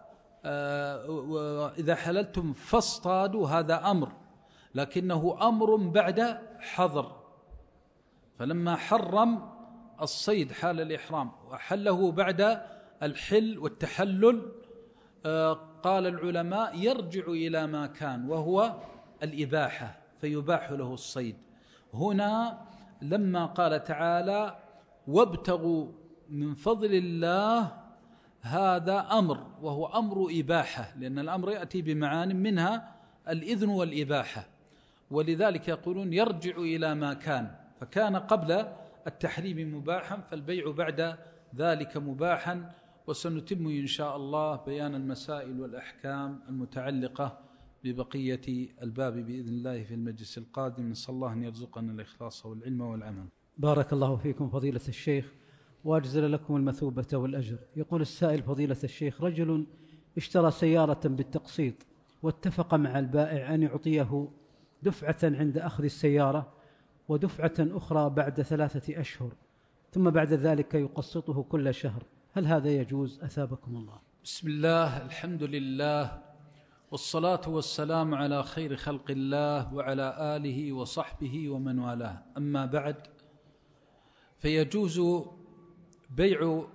آه، إذا حللتم فاصطادوا هذا أمر لكنه أمر بعد حظر فلما حرم الصيد حال الإحرام وحله بعد الحل والتحلل آه، قال العلماء يرجع إلى ما كان وهو الإباحة فيباح له الصيد هنا لما قال تعالى وابتغوا من فضل الله هذا امر وهو امر اباحه لان الامر ياتي بمعان منها الاذن والاباحه ولذلك يقولون يرجع الى ما كان فكان قبل التحريم مباحا فالبيع بعد ذلك مباحا وسنتم إن شاء الله بيان المسائل والأحكام المتعلقة ببقية الباب بإذن الله في المجلس القادم نسأل الله أن يرزقنا الإخلاص والعلم والعمل بارك الله فيكم فضيلة الشيخ وأجزل لكم المثوبة والأجر يقول السائل فضيلة الشيخ رجل اشترى سيارة بالتقسيط واتفق مع البائع أن يعطيه دفعة عند أخذ السيارة ودفعة أخرى بعد ثلاثة أشهر ثم بعد ذلك يقسطه كل شهر هل هذا يجوز أثابكم الله بسم الله الحمد لله والصلاة والسلام على خير خلق الله وعلى آله وصحبه ومن والاه أما بعد فيجوز بيع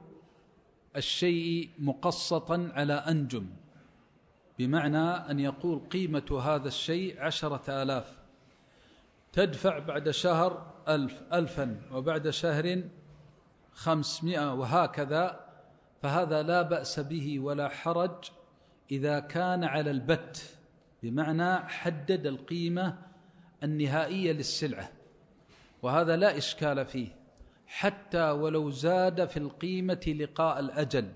الشيء مقسطا على أنجم بمعنى أن يقول قيمة هذا الشيء عشرة آلاف تدفع بعد شهر ألف ألفا وبعد شهر خمسمائة وهكذا فهذا لا باس به ولا حرج اذا كان على البت بمعنى حدد القيمه النهائيه للسلعه وهذا لا اشكال فيه حتى ولو زاد في القيمه لقاء الاجل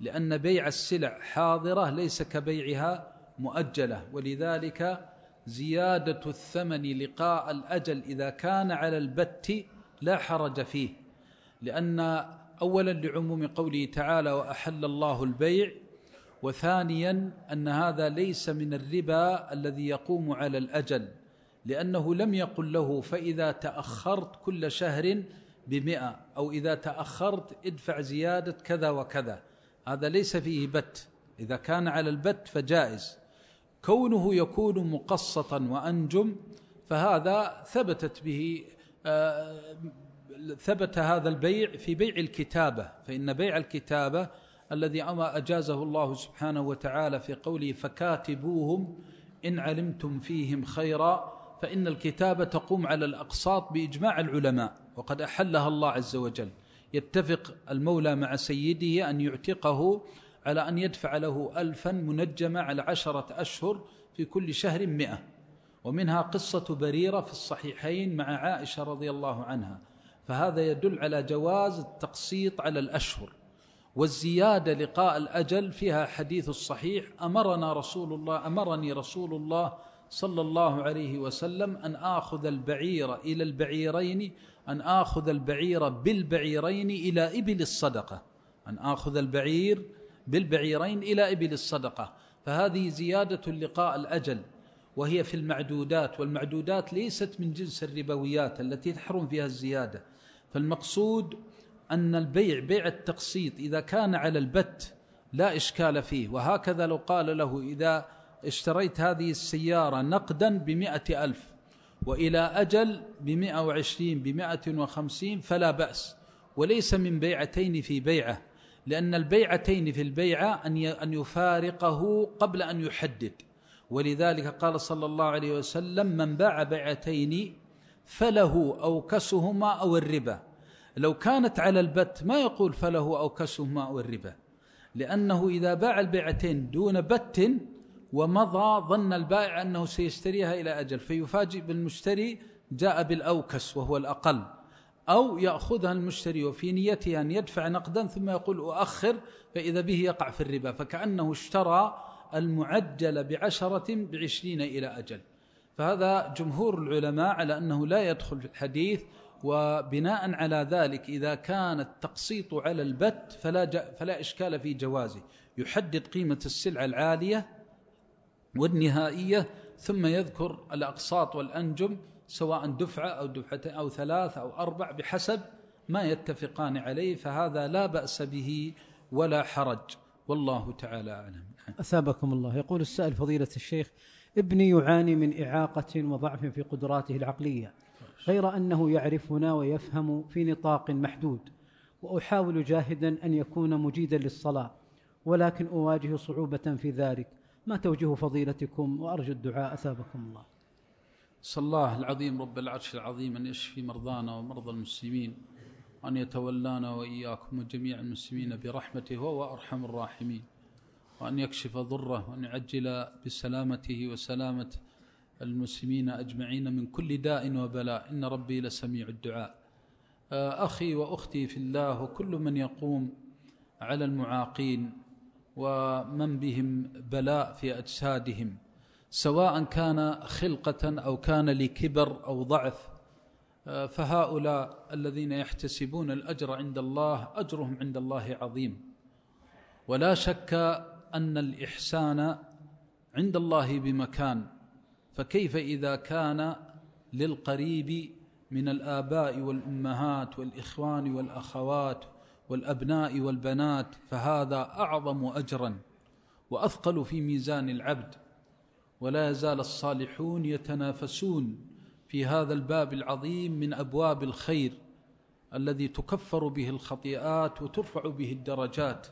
لان بيع السلع حاضره ليس كبيعها مؤجله ولذلك زياده الثمن لقاء الاجل اذا كان على البت لا حرج فيه لان أولا لعموم قوله تعالى وأحل الله البيع وثانيا أن هذا ليس من الربا الذي يقوم على الأجل لأنه لم يقل له فإذا تأخرت كل شهر بمئة أو إذا تأخرت ادفع زيادة كذا وكذا هذا ليس فيه بت إذا كان على البت فجائز كونه يكون مقسطا وأنجم فهذا ثبتت به آه، ثبت هذا البيع في بيع الكتابة فإن بيع الكتابة الذي أما أجازه الله سبحانه وتعالى في قوله فكاتبوهم إن علمتم فيهم خيرا فإن الكتابة تقوم على الأقساط بإجماع العلماء وقد أحلها الله عز وجل يتفق المولى مع سيده أن يعتقه على أن يدفع له ألفا منجمة على عشرة أشهر في كل شهر مئة ومنها قصة بريرة في الصحيحين مع عائشة رضي الله عنها فهذا يدل على جواز التقسيط على الأشهر والزيادة لقاء الأجل فيها حديث الصحيح أمرنا رسول الله أمرني رسول الله صلى الله عليه وسلم أن آخذ البعير إلى البعيرين أن آخذ البعير بالبعيرين إلى إبل الصدقة أن آخذ البعير بالبعيرين إلى إبل الصدقة فهذه زيادة لقاء الأجل وهي في المعدودات والمعدودات ليست من جنس الربويات التي تحرم فيها الزيادة فالمقصود أن البيع بيع التقسيط إذا كان على البت لا إشكال فيه وهكذا لو قال له إذا اشتريت هذه السيارة نقدا بمئة ألف وإلى أجل بمئة وعشرين بمئة وخمسين فلا بأس وليس من بيعتين في بيعة لأن البيعتين في البيعة أن يفارقه قبل أن يحدد ولذلك قال صلى الله عليه وسلم من باع بيعتين فله أوكسهما أو الربا لو كانت على البت ما يقول فله أوكسهما أو الربا لأنه إذا باع البيعتين دون بت ومضى ظن البائع أنه سيشتريها إلى أجل فيفاجئ بالمشتري جاء بالأوكس وهو الأقل أو يأخذها المشتري وفي نيته أن يدفع نقدا ثم يقول أؤخر فإذا به يقع في الربا فكأنه اشترى المعجل بعشرة بعشرين إلى أجل فهذا جمهور العلماء على أنه لا يدخل الحديث وبناء على ذلك إذا كان التقسيط على البت فلا, فلا إشكال في جوازه يحدد قيمة السلعة العالية والنهائية ثم يذكر الأقساط والأنجم سواء دفعة أو دفعتين أو ثلاث أو أربع بحسب ما يتفقان عليه فهذا لا بأس به ولا حرج والله تعالى أعلم أثابكم الله يقول السائل فضيلة الشيخ ابني يعاني من إعاقة وضعف في قدراته العقلية غير أنه يعرفنا ويفهم في نطاق محدود وأحاول جاهدا أن يكون مجيدا للصلاة ولكن أواجه صعوبة في ذلك ما توجيه فضيلتكم وأرجو الدعاء أثابكم الله صلى الله العظيم رب العرش العظيم أن يشفي مرضانا ومرضى المسلمين وأن يتولانا وإياكم وجميع المسلمين برحمته وهو أرحم الراحمين وأن يكشف ضره وأن يعجل بسلامته وسلامة المسلمين أجمعين من كل داء وبلاء إن ربي لسميع الدعاء آه، أخي وأختي في الله وكل من يقوم على المعاقين ومن بهم بلاء في أجسادهم سواء كان خلقة أو كان لكبر أو ضعف آه، فهؤلاء الذين يحتسبون الأجر عند الله أجرهم عند الله عظيم ولا شك أن الإحسان عند الله بمكان فكيف إذا كان للقريب من الآباء والأمهات والإخوان والأخوات والأبناء والبنات فهذا أعظم أجرا وأثقل في ميزان العبد ولا يزال الصالحون يتنافسون في هذا الباب العظيم من أبواب الخير الذي تكفر به الخطيئات وترفع به الدرجات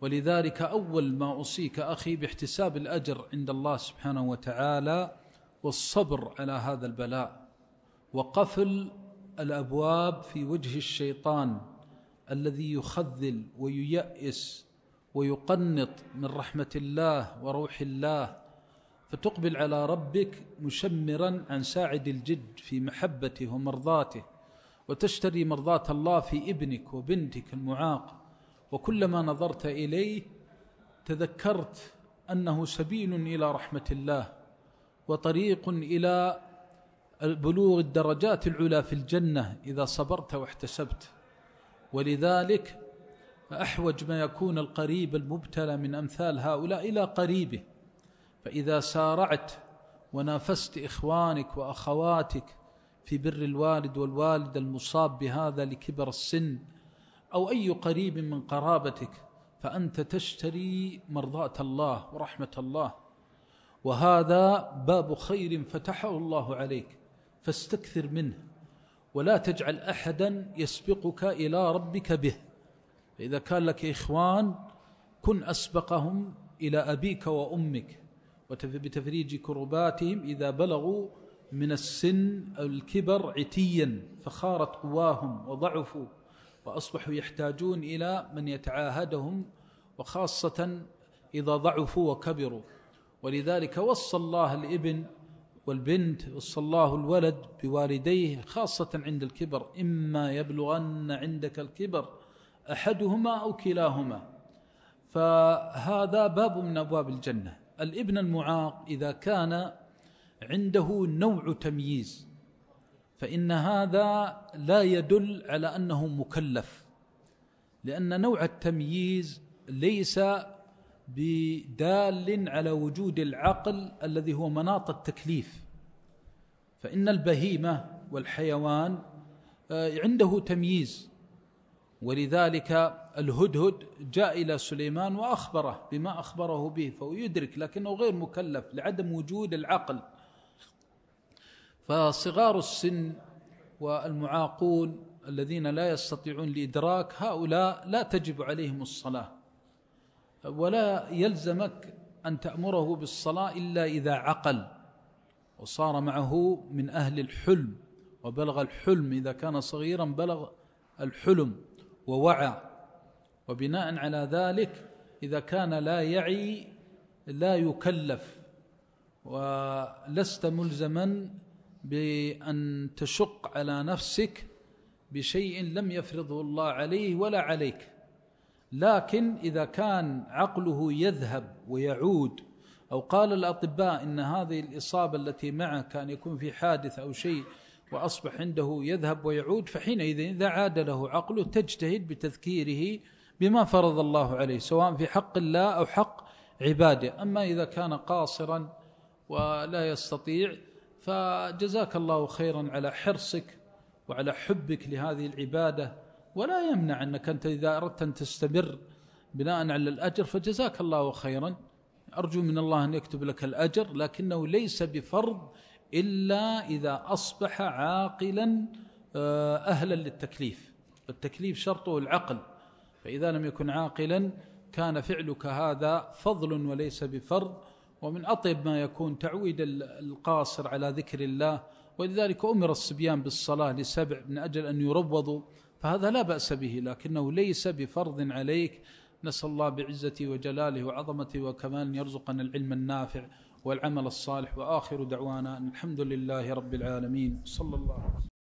ولذلك أول ما أوصيك أخي باحتساب الأجر عند الله سبحانه وتعالى والصبر على هذا البلاء وقفل الأبواب في وجه الشيطان الذي يخذل وييأس ويقنط من رحمة الله وروح الله فتقبل على ربك مشمرا عن ساعد الجد في محبته ومرضاته وتشتري مرضاة الله في ابنك وبنتك المعاق وكلما نظرت اليه تذكرت انه سبيل الى رحمه الله وطريق الى بلوغ الدرجات العلى في الجنه اذا صبرت واحتسبت ولذلك فاحوج ما يكون القريب المبتلى من امثال هؤلاء الى قريبه فاذا سارعت ونافست اخوانك واخواتك في بر الوالد والوالده المصاب بهذا لكبر السن أو أي قريب من قرابتك فأنت تشتري مرضاة الله ورحمة الله وهذا باب خير فتحه الله عليك فاستكثر منه ولا تجعل أحدا يسبقك إلى ربك به فإذا كان لك إخوان كن أسبقهم إلى أبيك وأمك بتفريج كرباتهم إذا بلغوا من السن أو الكبر عتيا فخارت قواهم وضعفوا وأصبحوا يحتاجون إلى من يتعاهدهم وخاصة إذا ضعفوا وكبروا ولذلك وصى الله الابن والبنت وصى الله الولد بوالديه خاصة عند الكبر إما يبلغن عندك الكبر أحدهما أو كلاهما فهذا باب من أبواب الجنة الابن المعاق إذا كان عنده نوع تمييز فإن هذا لا يدل على أنه مكلف لأن نوع التمييز ليس بدال على وجود العقل الذي هو مناط التكليف فإن البهيمة والحيوان آه، عنده تمييز ولذلك الهدهد جاء إلى سليمان وأخبره بما أخبره به فهو يدرك لكنه غير مكلف لعدم وجود العقل فصغار السن والمعاقون الذين لا يستطيعون الادراك هؤلاء لا تجب عليهم الصلاه ولا يلزمك ان تامره بالصلاه الا اذا عقل وصار معه من اهل الحلم وبلغ الحلم اذا كان صغيرا بلغ الحلم ووعى وبناء على ذلك اذا كان لا يعي لا يكلف ولست ملزما بأن تشق على نفسك بشيء لم يفرضه الله عليه ولا عليك لكن إذا كان عقله يذهب ويعود أو قال الأطباء إن هذه الإصابة التي معه كان يكون في حادث أو شيء وأصبح عنده يذهب ويعود فحينئذ إذا عاد له عقله تجتهد بتذكيره بما فرض الله عليه سواء في حق الله أو حق عباده أما إذا كان قاصرا ولا يستطيع فجزاك الله خيرا على حرصك وعلى حبك لهذه العباده ولا يمنع انك انت اذا اردت ان تستمر بناء على الاجر فجزاك الله خيرا ارجو من الله ان يكتب لك الاجر لكنه ليس بفرض الا اذا اصبح عاقلا آه، اهلا للتكليف التكليف شرطه العقل فاذا لم يكن عاقلا كان فعلك هذا فضل وليس بفرض ومن أطيب ما يكون تعويد القاصر على ذكر الله ولذلك أمر الصبيان بالصلاة لسبع من أجل أن يروضوا فهذا لا بأس به لكنه ليس بفرض عليك نسأل الله بعزته وجلاله وعظمته وكمال أن يرزقنا العلم النافع والعمل الصالح وآخر دعوانا الحمد لله رب العالمين صلى الله عليه وسلم